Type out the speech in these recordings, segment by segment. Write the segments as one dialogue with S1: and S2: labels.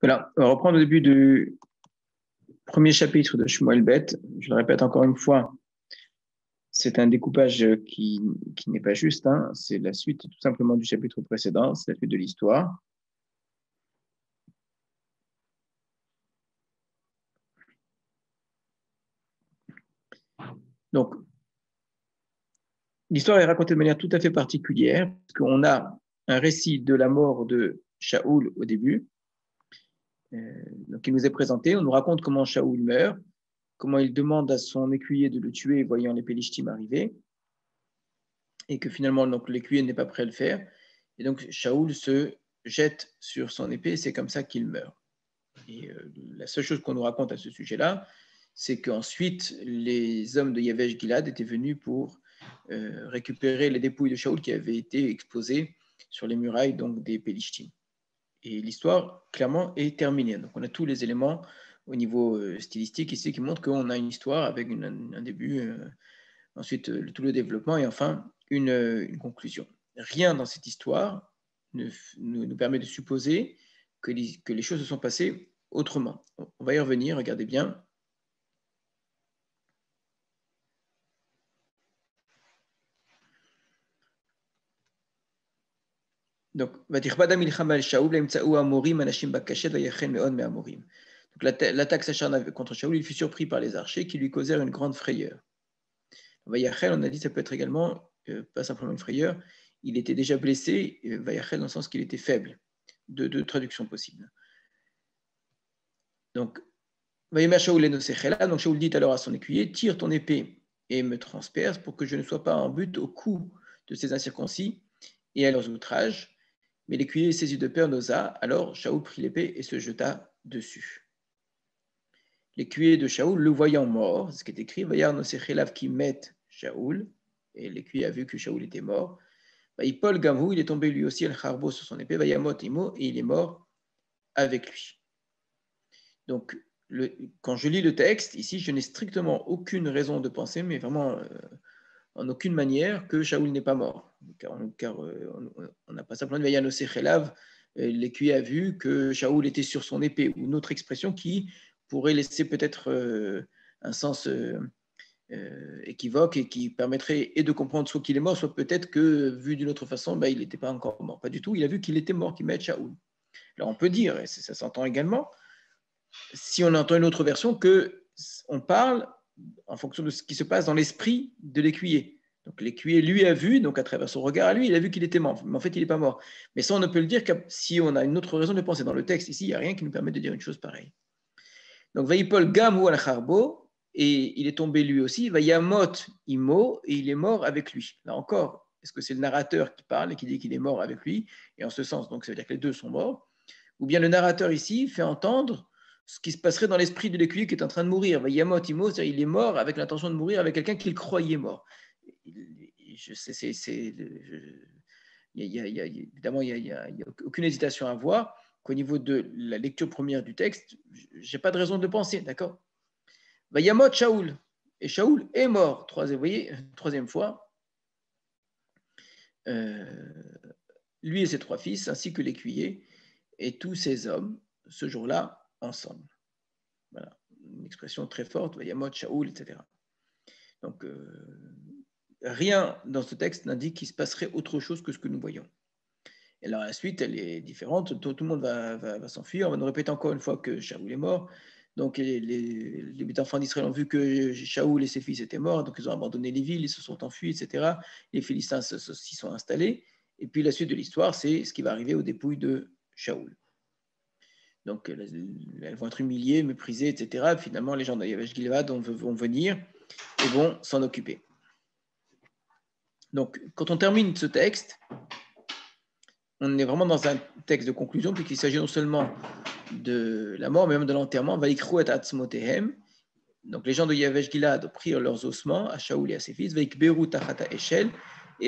S1: Voilà, on va reprendre au début du premier chapitre de Shmuel Bet. Je le répète encore une fois, c'est un découpage qui, n'est pas juste. Hein. C'est la suite tout simplement du chapitre précédent, c'est la suite de l'histoire. Donc, l'histoire est racontée de manière tout à fait particulière, parce qu'on a un récit de la mort de Shaoul au début, euh, donc il nous est présenté, on nous raconte comment Shaoul meurt, comment il demande à son écuyer de le tuer voyant les Pélishtim arriver, et que finalement donc l'écuyer n'est pas prêt à le faire. Et donc Shaoul se jette sur son épée, et c'est comme ça qu'il meurt. Et euh, la seule chose qu'on nous raconte à ce sujet-là, c'est qu'ensuite les hommes de Yavesh Gilad étaient venus pour euh, récupérer les dépouilles de Shaoul qui avaient été exposées sur les murailles donc des Pélishtim. Et l'histoire, clairement, est terminée. Donc on a tous les éléments au niveau euh, stylistique ici qui montrent qu'on a une histoire avec un début, euh, ensuite euh, tout le développement et enfin une, conclusion. Rien dans cette histoire ne, nous permet de supposer que que les choses se sont passées autrement. On va y revenir, regardez bien. Donc, l'attaque s'acharna contre Shaoul, il fut surpris par les archers qui lui causèrent une grande frayeur. Vayachel, on a dit, ça peut être également euh, pas simplement une frayeur, il était déjà blessé, dans le sens qu'il était faible. de deux traductions possibles. Donc, donc Shaoul dit alors à son écuyer Tire ton épée et me transperce pour que je ne sois pas en but au coup de ces incirconcis et à leurs outrages. Mais l'écuyer saisi de peur n'osa, alors Shaoul prit l'épée et se jeta dessus. L'écuyer de Shaoul, le voyant mort, ce qui est écrit, qui met Shaoul, et l'écuyer a vu que Shaoul était mort, Paul Gamou, il est tombé lui aussi, El Harbo, sur son épée, Vayamot et il est mort avec lui. Donc, quand je lis le texte, ici, je n'ai strictement aucune raison de penser, mais vraiment euh, en aucune manière que Shaoul n'est pas mort. Car, euh, on n'a pas simplement de euh, l'écuyer a vu que Shaoul était sur son épée, ou une autre expression qui pourrait laisser peut-être euh, un sens équivoque et qui permettrait et de comprendre soit qu'il est mort, soit peut-être que, vu d'une autre façon, bah, il n'était pas encore mort. Pas du tout, il a vu qu'il était mort, qu'il met Shaoul. Alors on peut dire, et ça s'entend également, si on entend une autre version, que on parle en fonction de ce qui se passe dans l'esprit de l'écuyer. Donc l'écuyer, lui, a vu, donc à travers son regard à lui, il a vu qu'il était mort. Mais en fait, il n'est pas mort. Mais ça, on ne peut le dire que si on a une autre raison de penser. Dans le texte, ici, il n'y a rien qui nous permet de dire une chose pareille. Donc, Vaipol Gamou al-Kharbo, et il est tombé lui aussi. Vayamot Imo, et il est mort avec lui. Là encore, est-ce que c'est le narrateur qui parle et qui dit qu'il est mort avec lui Et en ce sens, donc ça veut dire que les deux sont morts. Ou bien le narrateur ici fait entendre ce qui se passerait dans l'esprit de l'écuyer qui est en train de mourir. Il est mort avec l'intention de mourir avec quelqu'un qu'il croyait mort. Je évidemment, il n'y a, aucune hésitation à voir qu'au niveau de la lecture première du texte, je n'ai pas de raison de penser, d'accord Vayamot Shaoul. Et Shaoul est mort, troisième, voyez, troisième fois. Euh, lui et ses trois fils, ainsi que l'écuyer et tous ses hommes, ce jour-là, ensemble. Voilà, une expression très forte, Vayamot, Shaoul, etc. Donc, euh, rien dans ce texte n'indique qu'il se passerait autre chose que ce que nous voyons. Et alors, la suite, elle est différente. Tout, le monde va, s'enfuir. On va nous répéter encore une fois que Shaoul est mort. Donc, les, les, enfants d'Israël ont vu que Shaoul et ses fils étaient morts. Donc, ils ont abandonné les villes, ils se sont enfuis, etc. Les Philistins s'y sont installés. Et puis, la suite de l'histoire, c'est ce qui va arriver aux dépouilles de Shaoul. Donc euh, elles vont être humiliées, méprisées, etc. finalement, les gens de Yavesh vont venir et vont s'en occuper. Donc quand on termine ce texte, on est vraiment dans un texte de conclusion, puisqu'il s'agit non seulement de la mort, mais même de l'enterrement. Donc les gens de Yavesh Gilad prirent leurs ossements à Shaoul et à ses fils, et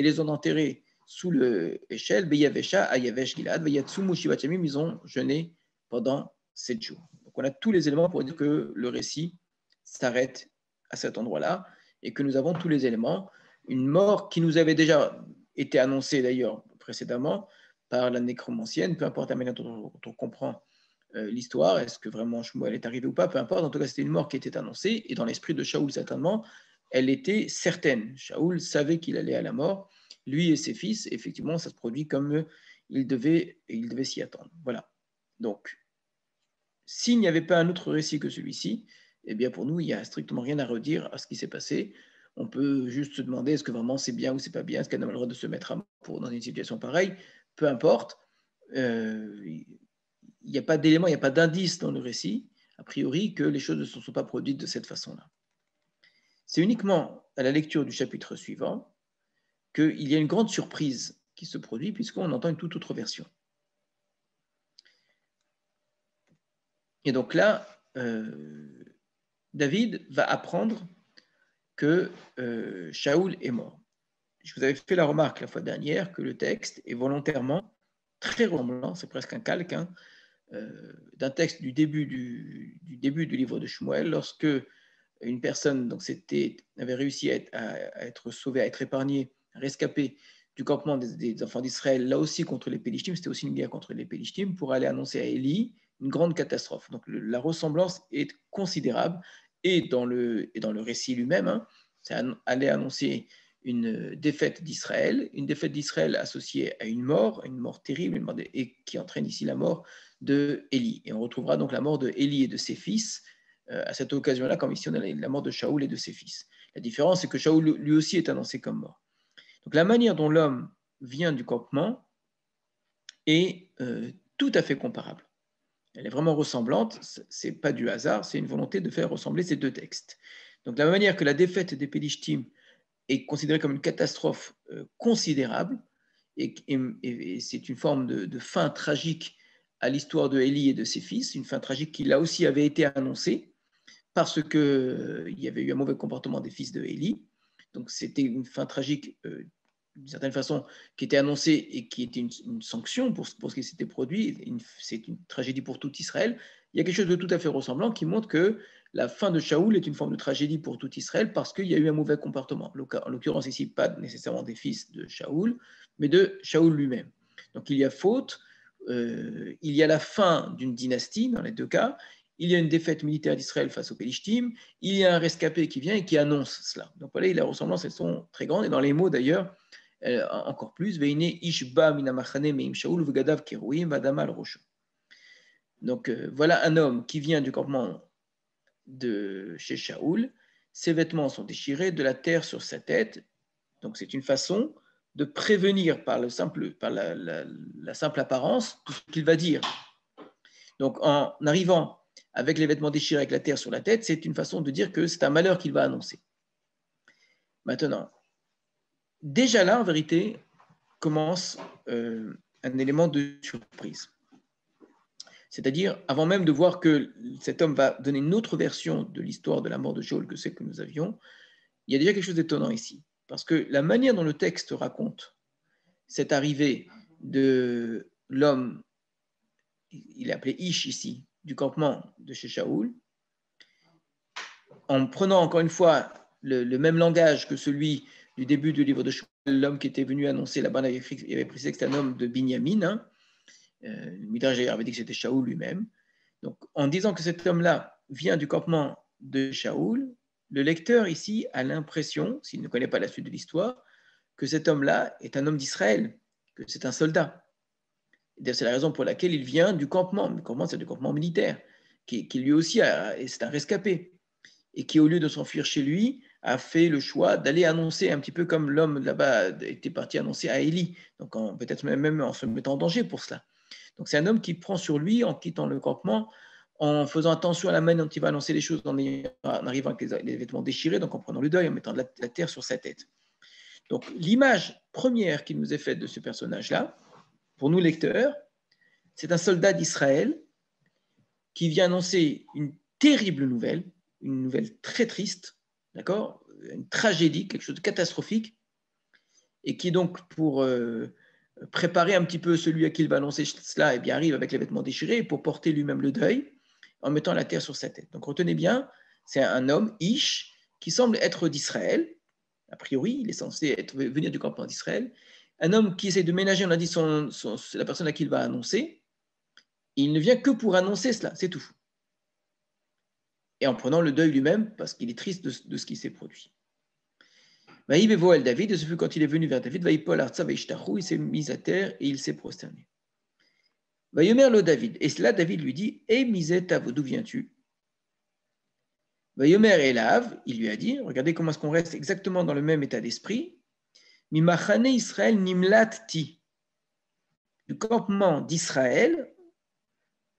S1: les ont enterrés sous le à Yavesh Gilad, ils ont jeûné pendant sept jours. Donc on a tous les éléments pour dire que le récit s'arrête à cet endroit-là et que nous avons tous les éléments. Une mort qui nous avait déjà été annoncée d'ailleurs précédemment par la nécromancienne, peu importe la manière dont on, comprend euh, l'histoire, est-ce que vraiment elle est arrivé ou pas, peu importe, en tout cas c'était une mort qui était annoncée et dans l'esprit de Shaoul certainement, elle était certaine. Shaoul savait qu'il allait à la mort, lui et ses fils, effectivement ça se produit comme il devait, il devait s'y attendre. Voilà. Donc, s'il n'y avait pas un autre récit que celui-ci, eh bien pour nous, il n'y a strictement rien à redire à ce qui s'est passé. On peut juste se demander est-ce que vraiment c'est bien ou c'est pas bien, est-ce qu'elle a le droit de se mettre à mort dans une situation pareille, peu importe. Euh, il n'y a pas d'élément, il n'y a pas d'indice dans le récit, a priori, que les choses ne se sont pas produites de cette façon-là. C'est uniquement à la lecture du chapitre suivant qu'il y a une grande surprise qui se produit, puisqu'on entend une toute autre version. Et donc là, euh, David va apprendre que euh, Shaoul est mort. Je vous avais fait la remarque la fois dernière que le texte est volontairement très remblant, c'est presque un calque, hein, euh, d'un texte du début du, début du livre de Shmuel, lorsque une personne avait réussi à être, à, à être, sauvée, à être épargnée, rescapée du campement des, enfants d'Israël, là aussi contre les Pélichtim, c'était aussi une guerre contre les Pélichtim, pour aller annoncer à Élie une grande catastrophe. Donc la ressemblance est considérable et dans le, et dans le récit lui-même, ça hein, allait annoncer une défaite d'Israël, une défaite d'Israël associée à une mort, une mort terrible, et qui entraîne ici la mort de Et on retrouvera donc la mort de et de ses fils euh, à cette occasion-là, comme ici on a la mort de Shaoul et de ses fils. La différence, c'est que Shaoul lui aussi est annoncé comme mort. Donc la manière dont l'homme vient du campement est euh, tout à fait comparable elle est vraiment ressemblante, ce n'est pas du hasard, c'est une volonté de faire ressembler ces deux textes. Donc, de la manière que la défaite des Pélishtim est considérée comme une catastrophe euh, considérable, et, c'est une forme de, fin tragique à l'histoire de Élie et de ses fils, une fin tragique qui là aussi avait été annoncée, parce qu'il euh, y avait eu un mauvais comportement des fils de Élie. Donc, c'était une fin tragique euh, d'une certaine façon, qui était annoncée et qui était une, sanction pour, ce qui s'était produit, c'est une tragédie pour tout Israël, il y a quelque chose de tout à fait ressemblant qui montre que la fin de Shaoul est une forme de tragédie pour tout Israël parce qu'il y a eu un mauvais comportement. En l'occurrence ici, pas nécessairement des fils de Shaoul, mais de Shaoul lui-même. Donc il y a faute, euh, il y a la fin d'une dynastie dans les deux cas, il y a une défaite militaire d'Israël face au Pélishtim, il y a un rescapé qui vient et qui annonce cela. Donc voilà, les ressemblances, elles sont très grandes. Et dans les mots d'ailleurs, euh, encore plus, Donc euh, voilà un homme qui vient du campement de chez Shaoul. Ses vêtements sont déchirés, de la terre sur sa tête. Donc c'est une façon de prévenir par, le simple, par la, simple apparence tout ce qu'il va dire. Donc en arrivant avec les vêtements déchirés, avec la terre sur la tête, c'est une façon de dire que c'est un malheur qu'il va annoncer. Maintenant, déjà là, en vérité, commence euh, un élément de surprise. C'est-à-dire, avant même de voir que cet homme va donner une autre version de l'histoire de la mort de Joel que celle que nous avions, il y a déjà quelque chose d'étonnant ici. Parce que la manière dont le texte raconte cette arrivée de l'homme, il est appelé Ish ici, du campement de chez Shaoul, en prenant encore une fois le même langage que celui du début du livre de Shaul, l'homme qui était venu annoncer la bonne il avait précisé que c'était un homme de Binyamin. le hein. Euh, Midrash avait dit que c'était Shaoul lui-même. Donc, en disant que cet homme-là vient du campement de Shaoul, le lecteur ici a l'impression, s'il ne connaît pas la suite de l'histoire, que cet homme-là est un homme d'Israël, que c'est un soldat. C'est la raison pour laquelle il vient du campement. Le campement, c'est du campement militaire, qui, lui aussi est un rescapé, et qui, au lieu de s'enfuir chez lui, a fait le choix d'aller annoncer, un petit peu comme l'homme là-bas était parti annoncer à Élie, donc peut-être même en se mettant en danger pour cela. Donc c'est un homme qui prend sur lui en quittant le campement, en faisant attention à la manière dont il va annoncer les choses, en, arrivant avec les, vêtements déchirés, donc en prenant le deuil, en mettant de la, terre sur sa tête. Donc l'image première qui nous est faite de ce personnage-là, pour nous lecteurs, c'est un soldat d'Israël qui vient annoncer une terrible nouvelle, une nouvelle très triste, D'accord Une tragédie, quelque chose de catastrophique, et qui donc, pour euh, préparer un petit peu celui à qui il va annoncer cela, et eh bien, arrive avec les vêtements déchirés pour porter lui-même le deuil en mettant la terre sur sa tête. Donc retenez bien, c'est un homme, Ish, qui semble être d'Israël. A priori, il est censé être, venir du campement d'Israël. Un homme qui essaie de ménager, on a dit, son, la personne à qui il va annoncer. Il ne vient que pour annoncer cela, c'est tout et en prenant le deuil lui-même, parce qu'il est triste de, ce qui s'est produit. le David, et ce fut quand il est venu vers David, il s'est mis à terre et il s'est prosterné. Vaïomer le David, et cela, David lui dit, Et eh, misetavo, d'où viens-tu Vaïomer Elav, il lui a dit, regardez comment est-ce qu'on reste exactement dans le même état d'esprit, Mimachane Israël du campement d'Israël,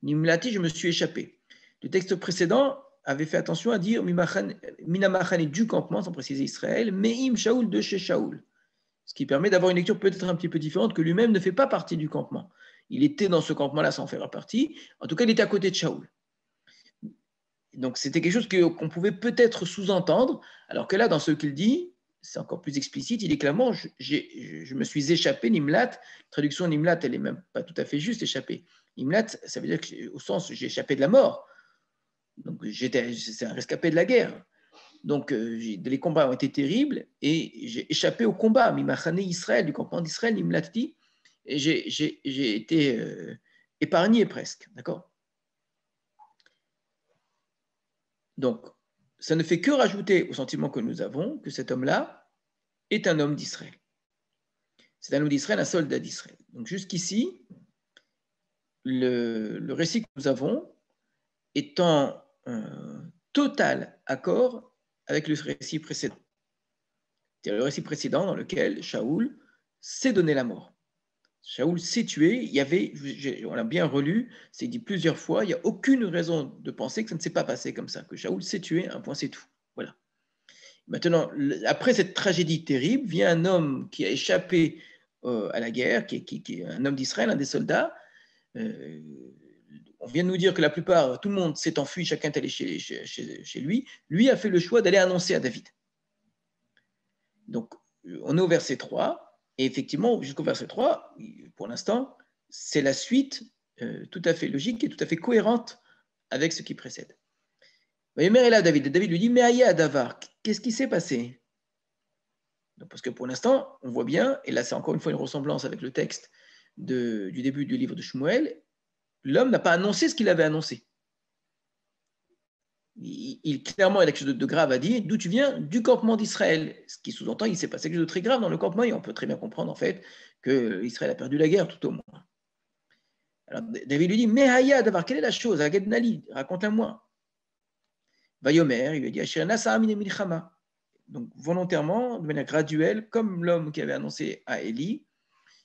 S1: Nimlati, je me suis échappé. du texte précédent, avait fait attention à dire est du campement, sans préciser Israël, Meim Sha'ul de chez Sha'ul Ce qui permet d'avoir une lecture peut-être un petit peu différente, que lui-même ne fait pas partie du campement. Il était dans ce campement-là sans faire partie. En tout cas, il était à côté de Shaoul. Donc c'était quelque chose qu'on pouvait peut-être sous-entendre, alors que là, dans ce qu'il dit, c'est encore plus explicite, il est clairement, je, me suis échappé, Nimlat, traduction Nimlat, elle n'est même pas tout à fait juste, échappé. Nimlat, ça veut dire que, au sens, j'ai échappé de la mort, donc j'étais un rescapé de la guerre. Donc euh, les combats ont été terribles et j'ai échappé au combat. Mimachane Israël, du campement d'Israël, Imlati, et j'ai été euh, épargné presque. D'accord Donc ça ne fait que rajouter au sentiment que nous avons que cet homme-là est un homme d'Israël. C'est un homme d'Israël, un soldat d'Israël. Donc jusqu'ici, le, le récit que nous avons est en total accord avec le récit précédent. C'est-à-dire le récit précédent dans lequel Shaoul s'est donné la mort. Shaoul s'est tué, il y avait, on l'a bien relu, c'est dit plusieurs fois, il n'y a aucune raison de penser que ça ne s'est pas passé comme ça, que Shaoul s'est tué, un point c'est tout. Voilà. Maintenant, après cette tragédie terrible, vient un homme qui a échappé euh, à la guerre, qui, est un homme d'Israël, un des soldats, euh, on vient de nous dire que la plupart, tout le monde s'est enfui, chacun est allé chez, lui, lui a fait le choix d'aller annoncer à David. Donc, on est au verset 3, et effectivement, jusqu'au verset 3, pour l'instant, c'est la suite euh, tout à fait logique et tout à fait cohérente avec ce qui précède. Mais là, David, et David lui dit, mais à Davar, qu'est-ce qui s'est passé Parce que pour l'instant, on voit bien, et là c'est encore une fois une ressemblance avec le texte du début du livre de Shmuel, l'homme n'a pas annoncé ce qu'il avait annoncé. Il, clairement, il a quelque chose de, grave à dire. D'où tu viens Du campement d'Israël. Ce qui sous-entend il s'est passé quelque chose de très grave dans le campement et on peut très bien comprendre en fait que Israël a perdu la guerre tout au moins. Alors David lui dit Mais Haya, d'avoir, quelle est la chose Nali, raconte-la-moi. Yomer, il lui a dit Milchama. Donc volontairement, de manière graduelle, comme l'homme qui avait annoncé à Élie,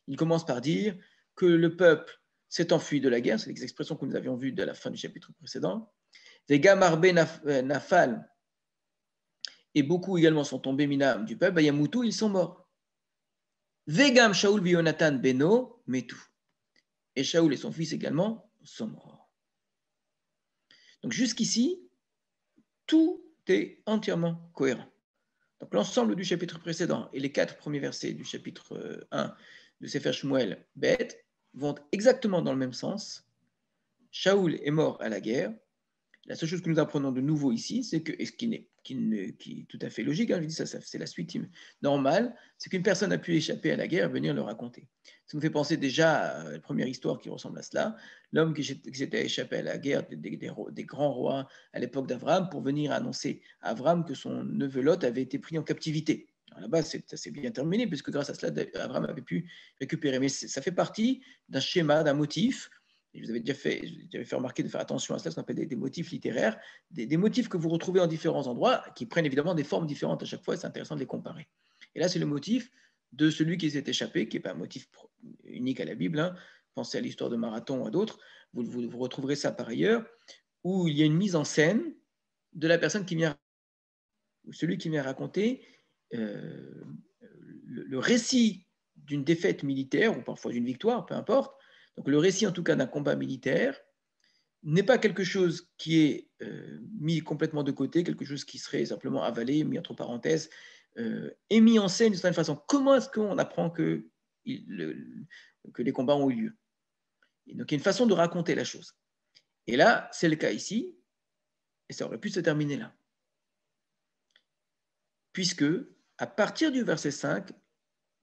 S1: il commence par dire que le peuple s'est enfui de la guerre, c'est l'expression que nous avions vue de la fin du chapitre précédent. ben euh, Nafal, et beaucoup également sont tombés minam du peuple, ils sont morts. Vegam Shaul Bionatan Beno, Metu. Et Shaul et son fils également sont morts. Donc jusqu'ici, tout est entièrement cohérent. Donc l'ensemble du chapitre précédent et les quatre premiers versets du chapitre 1 euh, de Sefer Shmuel Beth vont exactement dans le même sens. Shaoul est mort à la guerre. La seule chose que nous apprenons de nouveau ici, c'est que, et ce qui, est, tout à fait logique, hein, ça, c'est la suite normale, c'est qu'une personne a pu échapper à la guerre et venir le raconter. Ça me fait penser déjà à euh, la première histoire qui ressemble à cela, l'homme qui s'était échappé à la guerre des, des grands rois à l'époque d'Avram pour venir annoncer à Avram que son neveu Lot avait été pris en captivité à la base, ça s'est bien terminé, puisque grâce à cela, Abraham avait pu récupérer. Mais ça fait partie d'un schéma, d'un motif. Et je vous avais déjà fait, remarquer de faire attention à cela, ce qu'on appelle des, motifs littéraires, des, motifs que vous retrouvez en différents endroits, qui prennent évidemment des formes différentes à chaque fois, et c'est intéressant de les comparer. Et là, c'est le motif de celui qui s'est échappé, qui n'est pas un motif unique à la Bible. Hein. Pensez à l'histoire de Marathon ou à d'autres. Vous, retrouverez ça par ailleurs, où il y a une mise en scène de la personne qui vient, ou celui qui vient raconter, euh, le, récit d'une défaite militaire, ou parfois d'une victoire, peu importe, donc le récit en tout cas d'un combat militaire, n'est pas quelque chose qui est euh, mis complètement de côté, quelque chose qui serait simplement avalé, mis entre parenthèses, euh, et mis en scène d'une certaine façon. Comment est-ce qu'on apprend que, que les combats ont eu lieu Donc il y a une façon de raconter la chose. Et là, c'est le cas ici, et ça aurait pu se terminer là. Puisque à partir du verset 5,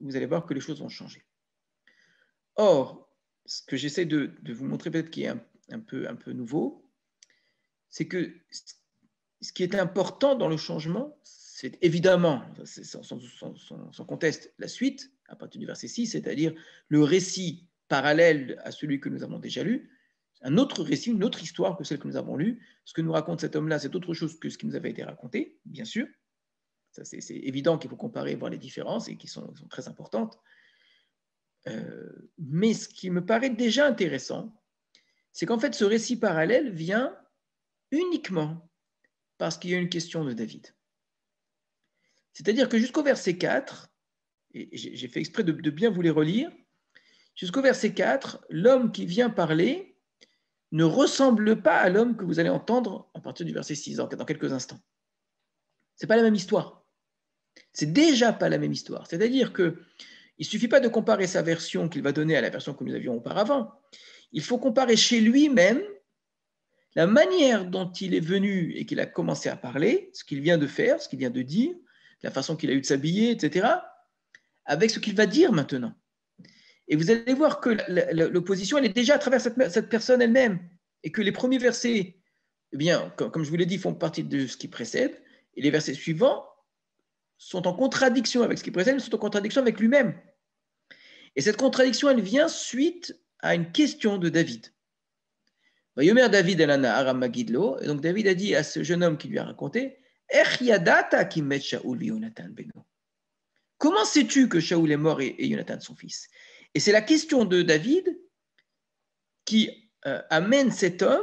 S1: vous allez voir que les choses vont changer. Or, ce que j'essaie de, vous montrer peut-être qui est un, peu, un peu nouveau, c'est que ce qui est important dans le changement, c'est évidemment, sans, sans, conteste, la suite, à partir du verset 6, c'est-à-dire le récit parallèle à celui que nous avons déjà lu, un autre récit, une autre histoire que celle que nous avons lue. Ce que nous raconte cet homme-là, c'est autre chose que ce qui nous avait été raconté, bien sûr, c'est évident qu'il faut comparer, voir les différences et qui sont, très importantes. Euh, mais ce qui me paraît déjà intéressant, c'est qu'en fait, ce récit parallèle vient uniquement parce qu'il y a une question de David. C'est-à-dire que jusqu'au verset 4, et j'ai fait exprès de, de, bien vous les relire, jusqu'au verset 4, l'homme qui vient parler ne ressemble pas à l'homme que vous allez entendre à partir du verset 6, dans quelques instants. Ce n'est pas la même histoire. C'est déjà pas la même histoire. C'est-à-dire que il suffit pas de comparer sa version qu'il va donner à la version que nous avions auparavant. Il faut comparer chez lui-même la manière dont il est venu et qu'il a commencé à parler, ce qu'il vient de faire, ce qu'il vient de dire, la façon qu'il a eu de s'habiller, etc., avec ce qu'il va dire maintenant. Et vous allez voir que l'opposition, elle est déjà à travers cette, personne elle-même, et que les premiers versets, eh bien, comme je vous l'ai dit, font partie de ce qui précède, et les versets suivants sont en contradiction avec ce qui précède, mais sont en contradiction avec lui-même. Et cette contradiction, elle vient suite à une question de David. Yomer David elana aram magidlo. Et donc David a dit à ce jeune homme qui lui a raconté Comment sais-tu que Shaoul est mort et, Jonathan son fils Et c'est la question de David qui euh, amène cet homme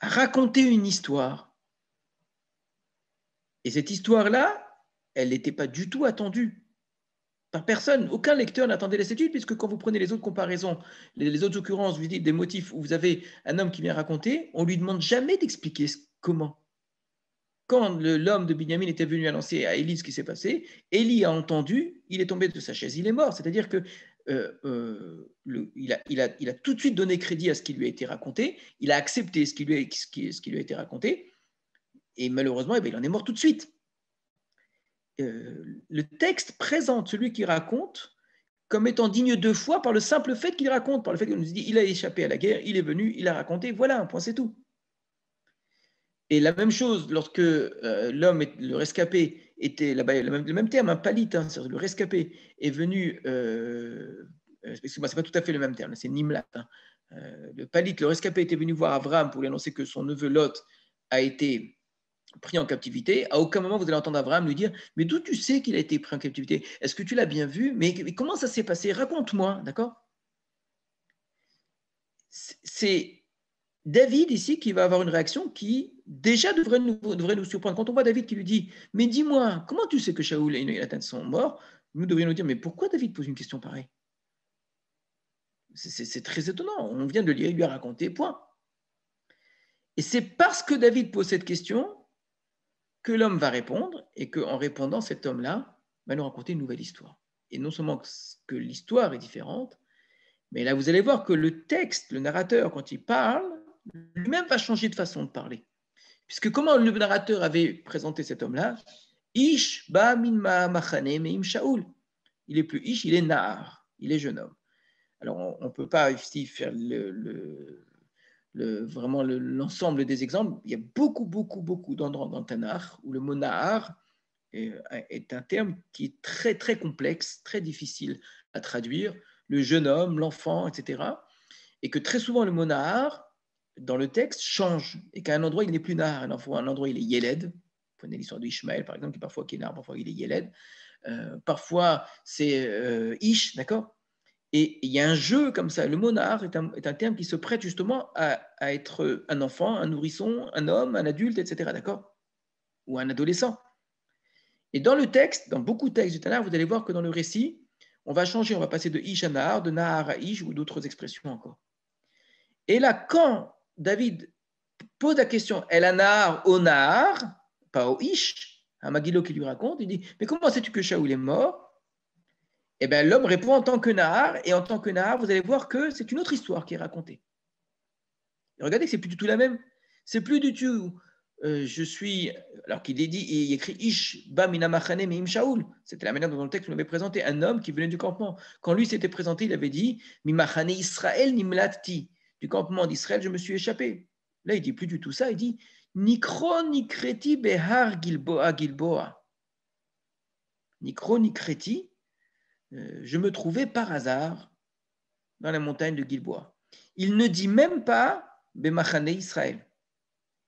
S1: à raconter une histoire. Et cette histoire-là, elle n'était pas du tout attendue par personne. Aucun lecteur n'attendait la études puisque quand vous prenez les autres comparaisons, les, autres occurrences, vous dites des motifs où vous avez un homme qui vient raconter, on lui demande jamais d'expliquer comment. Quand l'homme de Binyamin était venu annoncer à Elie ce qui s'est passé, Elie a entendu, il est tombé de sa chaise, il est mort. C'est-à-dire que euh, euh, il, a, tout de suite donné crédit à ce qui lui a été raconté, il a accepté ce qui lui a, été raconté, et malheureusement, eh ben, il en est mort tout de suite. Euh, le texte présente celui qui raconte comme étant digne de foi par le simple fait qu'il raconte, par le fait qu'on nous dit il a échappé à la guerre, il est venu, il a raconté, voilà, un point, c'est tout. Et la même chose lorsque euh, l'homme, le rescapé, était là-bas, le même, le même terme, un palite, hein, le rescapé est venu, euh, c'est pas tout à fait le même terme, c'est Nimlat. Hein. le palite, le rescapé était venu voir Abraham pour lui annoncer que son neveu Lot a été pris en captivité, à aucun moment vous allez entendre Abraham lui dire Mais d'où tu sais qu'il a été pris en captivité Est-ce que tu l'as bien vu mais, comment ça s'est passé Raconte-moi, d'accord C'est David ici qui va avoir une réaction qui déjà devrait nous, surprendre. Quand on voit David qui lui dit Mais dis-moi, comment tu sais que Shaoul et Nathan sont morts Nous devrions nous dire Mais pourquoi David pose une question pareille C'est très étonnant. On vient de lire, lui a raconté, point. Et c'est parce que David pose cette question que l'homme va répondre et qu'en répondant, cet homme-là va nous raconter une nouvelle histoire. Et non seulement que l'histoire est différente, mais là, vous allez voir que le texte, le narrateur, quand il parle, lui-même va changer de façon de parler. Puisque comment le narrateur avait présenté cet homme-là Ish ba min ma me'im shaoul. Il est plus ish, il est nar », il est jeune homme. Alors, on ne peut pas ici faire le vraiment l'ensemble des exemples, il y a beaucoup, beaucoup, beaucoup d'endroits dans le où le mot est, un terme qui est très, très complexe, très difficile à traduire, le jeune homme, l'enfant, etc. Et que très souvent, le mot dans le texte, change, et qu'à un endroit, il n'est plus Nahar, à un endroit, il est Yeled, prenez l'histoire Ishmael, par exemple, qui parfois qui est Nahar, parfois il est Yeled, euh, parfois c'est euh, Ish, d'accord et il y a un jeu comme ça. Le monar est un, est un terme qui se prête justement à, être un enfant, un nourrisson, un homme, un adulte, etc. D'accord Ou un adolescent. Et dans le texte, dans beaucoup de textes du Tanar, vous allez voir que dans le récit, on va changer, on va passer de Ish à Nahar, de Nahar à Ish ou d'autres expressions encore. Et là, quand David pose la question a Nahar au Nahar, pas au Ish, à hein, Magilo qui lui raconte, il dit Mais comment sais-tu que Shaoul est mort eh bien l'homme répond en tant que Nahar, et en tant que Nahar, vous allez voir que c'est une autre histoire qui est racontée. regardez que c'est plus du tout la même. C'est plus du tout euh, je suis, alors qu'il est dit, il écrit Ish ba minamachane meim shaoul C'était la manière dont le texte nous avait présenté, un homme qui venait du campement. Quand lui s'était présenté, il avait dit machane Israël nimlati. Du campement d'Israël, je me suis échappé. Là, il dit plus du tout ça, il dit Nikro nikreti behar gilboa gilboa. Nikro nikreti euh, je me trouvais par hasard dans la montagne de Gilboa. Il ne dit même pas Bemachane Israël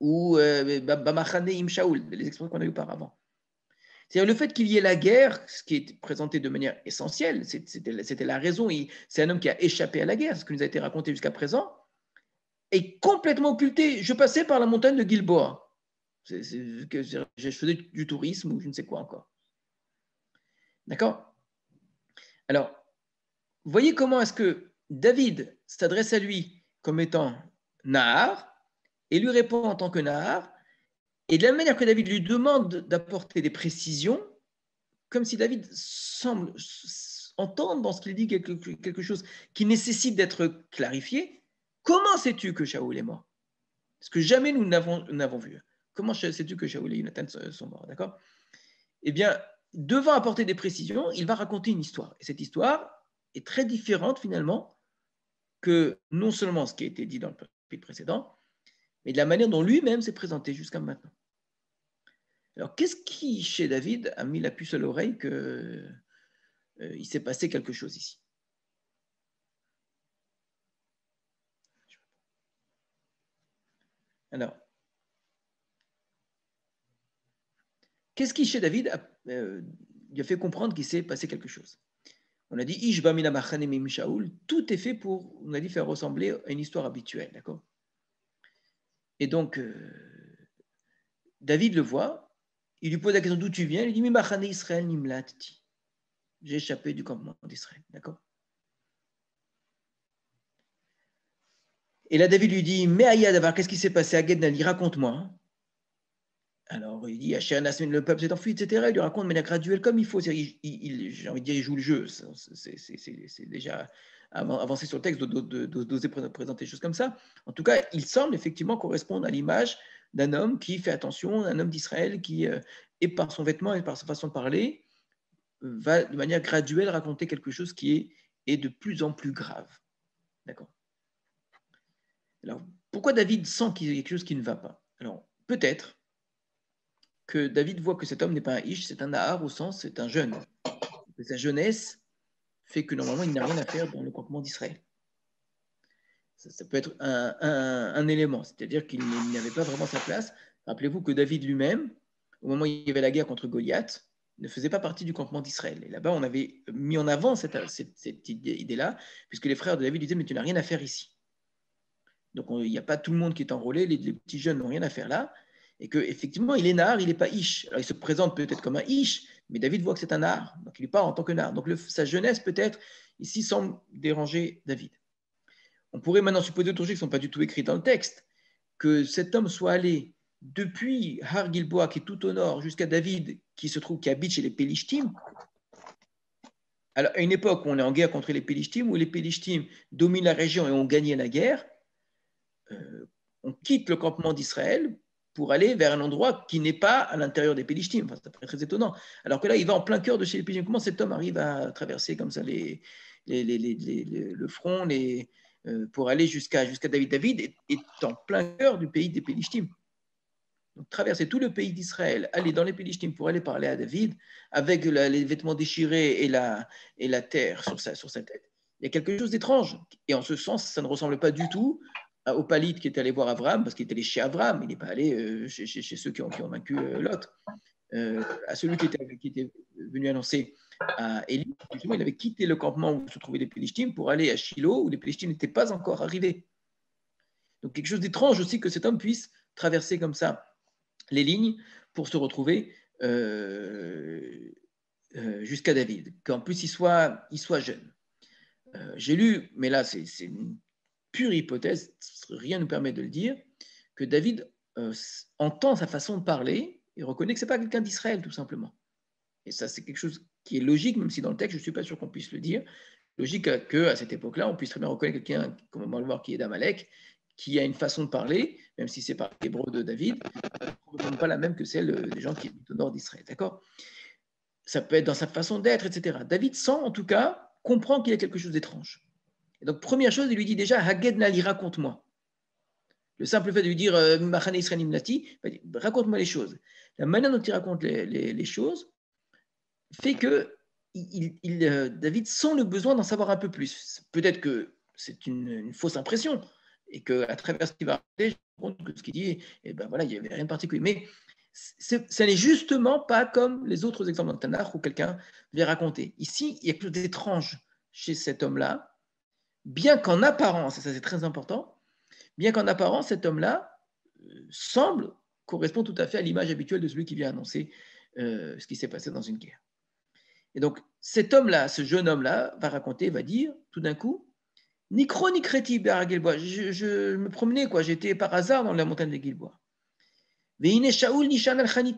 S1: ou euh, bémachane Sha'ul », les expressions qu'on a eues auparavant. C'est-à-dire le fait qu'il y ait la guerre, ce qui est présenté de manière essentielle, c'était la raison, c'est un homme qui a échappé à la guerre, ce qui nous a été raconté jusqu'à présent, est complètement occulté. Je passais par la montagne de Gilboa. je faisais du tourisme ou je ne sais quoi encore. D'accord alors, voyez comment est-ce que David s'adresse à lui comme étant Nahar et lui répond en tant que Nahar. Et de la manière que David lui demande d'apporter des précisions, comme si David semble entendre dans ce qu'il dit quelque, chose qui nécessite d'être clarifié, comment sais-tu que Shaoul est mort Ce que jamais nous n'avons vu. Comment sais-tu que Shaoul et Jonathan sont morts D'accord Eh bien, devant apporter des précisions, il va raconter une histoire. Et cette histoire est très différente finalement que non seulement ce qui a été dit dans le chapitre précédent, mais de la manière dont lui-même s'est présenté jusqu'à maintenant. Alors qu'est-ce qui, chez David, a mis la puce à l'oreille qu'il euh, s'est passé quelque chose ici Alors, Qu'est-ce qui, chez David, euh, lui a fait comprendre qu'il s'est passé quelque chose On a dit tout est fait pour, on a dit, faire ressembler à une histoire habituelle, d'accord Et donc, euh, David le voit, il lui pose la question d'où tu viens, il lui dit J'ai échappé du campement d'Israël, d'accord Et là, David lui dit Mais Ayadavar, qu'est-ce qui s'est passé à Gednali Raconte-moi. Hein. Alors il dit Nasmin, le peuple s'est enfui, etc. Il lui raconte de manière graduelle comme il faut. J'ai envie de dire, il joue le jeu. C'est déjà avancé sur le texte d'oser présenter des choses comme ça. En tout cas, il semble effectivement correspondre à l'image d'un homme qui fait attention, un homme d'Israël qui, euh, et par son vêtement et par sa façon de parler, va de manière graduelle raconter quelque chose qui est, est de plus en plus grave. D'accord Alors, pourquoi David sent qu'il y a quelque chose qui ne va pas Alors, peut-être, que David voit que cet homme n'est pas un ish, c'est un nahar au sens, c'est un jeune. sa jeunesse fait que normalement, il n'a rien à faire dans le campement d'Israël. Ça, peut être un, élément, c'est-à-dire qu'il n'avait pas vraiment sa place. Rappelez-vous que David lui-même, au moment où il y avait la guerre contre Goliath, ne faisait pas partie du campement d'Israël. Et là-bas, on avait mis en avant cette, idée-là, puisque les frères de David disaient, mais tu n'as rien à faire ici. Donc il n'y a pas tout le monde qui est enrôlé, les petits jeunes n'ont rien à faire là et que effectivement il est nard, il n'est pas Ish. Alors il se présente peut-être comme un Ish, mais David voit que c'est un nard, donc il lui parle en tant que nard. Donc sa jeunesse peut-être ici semble déranger David. On pourrait maintenant supposer d'autres choses qui ne sont pas du tout écrites dans le texte, que cet homme soit allé depuis Har Gilboa, qui est tout au nord, jusqu'à David, qui se trouve, qui habite chez les Pélishtim, alors, à une époque où on est en guerre contre les Pélishtim, où les Pélishtim dominent la région et ont gagné la guerre, euh, on quitte le campement d'Israël pour aller vers un endroit qui n'est pas à l'intérieur des Pélichtim. Enfin, c'est très étonnant. Alors que là, il va en plein cœur de chez les Pélichtim. Comment cet homme arrive à traverser comme ça les, les, les, le front les, euh, pour aller jusqu'à jusqu'à David David est, en plein cœur du pays des Pélichtim. Donc, traverser tout le pays d'Israël, aller dans les Pélichtim pour aller parler à David, avec les vêtements déchirés et la, et la terre sur sa, sur sa tête. Il y a quelque chose d'étrange. Et en ce sens, ça ne ressemble pas du tout à qui était allé voir Avram, parce qu'il était allé chez Avram, il n'est pas allé euh, chez, ceux qui ont, vaincu euh, l'autre. Euh, à celui qui était, qui était, venu annoncer à Élie, il avait quitté le campement où se trouvaient les Pélistines pour aller à Shiloh, où les Pélistines n'étaient pas encore arrivés. Donc quelque chose d'étrange aussi que cet homme puisse traverser comme ça les lignes pour se retrouver jusqu'à David, qu'en plus il soit, il soit jeune. J'ai lu, mais là c'est une pure hypothèse, rien ne nous permet de le dire, que David euh, entend sa façon de parler et reconnaît que ce n'est pas quelqu'un d'Israël, tout simplement. Et ça, c'est quelque chose qui est logique, même si dans le texte, je ne suis pas sûr qu'on puisse le dire. Logique qu'à à cette époque-là, on puisse très bien reconnaître quelqu'un, comme on va le voir, qui est d'Amalek, qui a une façon de parler, même si c'est par l'hébreu de David, euh, pas la même que celle euh, des gens qui habitent au nord d'Israël. D'accord Ça peut être dans sa façon d'être, etc. David sent, en tout cas, comprend qu'il y a quelque chose d'étrange donc, première chose, il lui dit déjà Hagednali, raconte-moi. Le simple fait de lui dire euh, Machane Israelim Nati, bah, raconte-moi les choses. La manière dont il raconte les, choses fait que euh, David sent le besoin d'en savoir un peu plus. Peut-être que c'est une, fausse impression et qu'à travers ce qu'il va raconter, je me que ce qu'il dit, eh ben voilà, il n'y avait rien de particulier. Mais ça n'est justement pas comme les autres exemples dans où quelqu'un vient raconter. Ici, il y a quelque chose d'étrange chez cet homme-là bien qu'en apparence, et ça c'est très important, bien qu'en apparence, cet homme-là euh, semble correspondre tout à fait à l'image habituelle de celui qui vient annoncer euh, ce qui s'est passé dans une guerre. Et donc, cet homme-là, ce jeune homme-là, va raconter, va dire, tout d'un coup, ni cro ni je, je me promenais, quoi, j'étais par hasard dans la montagne de Guilbois. Shaoul al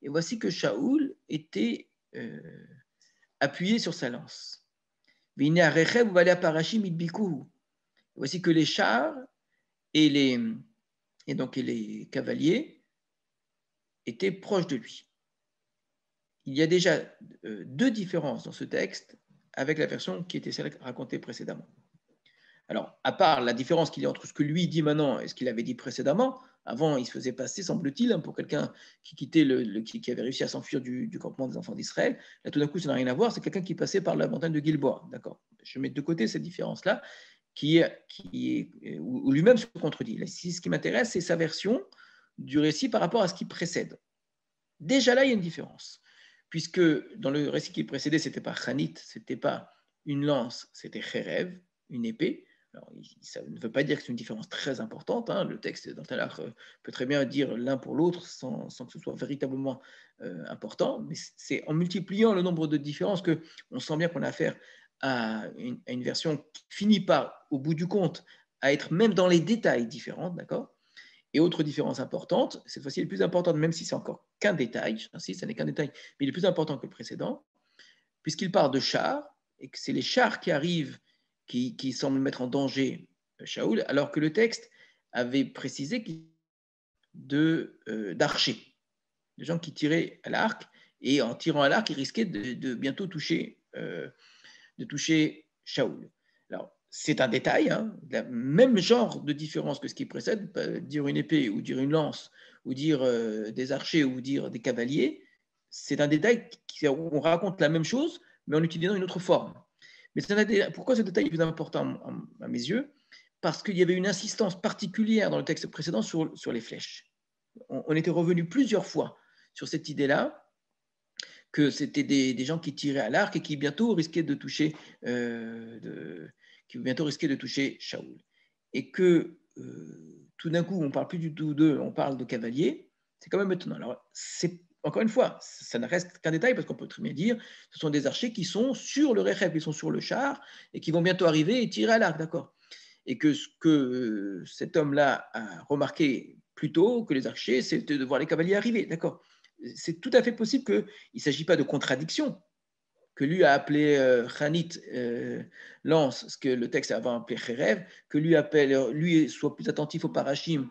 S1: Et voici que Shaoul était euh, appuyé sur sa lance. Voici que les chars et les, et donc les cavaliers étaient proches de lui. Il y a déjà euh, deux différences dans ce texte avec la version qui était racontée précédemment. Alors, à part la différence qu'il y a entre ce que lui dit maintenant et ce qu'il avait dit précédemment, avant, il se faisait passer, semble-t-il, hein, pour quelqu'un qui qui, avait réussi à s'enfuir du, campement des enfants d'Israël. Là, tout d'un coup, ça n'a rien à voir. C'est quelqu'un qui passait par la montagne de Gilboa. D'accord. Je mets de côté cette différence-là, qui, euh, où, lui-même se contredit. Là, ce qui m'intéresse, c'est sa version du récit par rapport à ce qui précède. Déjà là, il y a une différence, puisque dans le récit qui précédait, c'était pas Khanit, c'était pas une lance, c'était Kherev, une épée ça ne veut pas dire que c'est une différence très importante. Hein. Le texte dans euh, peut très bien dire l'un pour l'autre sans, que ce soit véritablement euh, important. Mais c'est en multipliant le nombre de différences que on sent bien qu'on a affaire à une, version qui finit par, au bout du compte, à être même dans les détails différentes d'accord Et autre différence importante, cette fois-ci le plus importante, même si c'est encore qu'un détail, j'insiste, ce n'est qu'un détail, mais il est plus important que le précédent, puisqu'il part de chars et que c'est les chars qui arrivent qui, semble mettre en danger Shaoul, alors que le texte avait précisé de euh, d'archers, de gens qui tiraient à l'arc, et en tirant à l'arc, ils risquaient de, bientôt toucher, euh, de toucher Shaoul. Alors, c'est un détail, le hein, même genre de différence que ce qui précède, dire une épée ou dire une lance, ou dire euh, des archers ou dire des cavaliers, c'est un détail qui on raconte la même chose, mais en utilisant une autre forme. Mais pourquoi ce détail est plus important à mes yeux Parce qu'il y avait une insistance particulière dans le texte précédent sur, les flèches. On, était revenu plusieurs fois sur cette idée-là, que c'était des, gens qui tiraient à l'arc et qui bientôt risquaient de toucher, euh, de, qui bientôt de toucher Shaoul. Et que euh, tout d'un coup, on ne parle plus du tout d'eux, on parle de cavaliers. C'est quand même étonnant. Alors, c'est encore une fois, ça ne reste qu'un détail parce qu'on peut très bien dire ce sont des archers qui sont sur le réchef, ils sont sur le char et qui vont bientôt arriver et tirer à l'arc, d'accord Et que ce que euh, cet homme-là a remarqué plus tôt que les archers, c'était de voir les cavaliers arriver, d'accord C'est tout à fait possible qu'il ne s'agit pas de contradiction, que lui a appelé euh, Khanit euh, Lance, ce que le texte avant appelé Kherev, que lui appelle, lui soit plus attentif au parachim.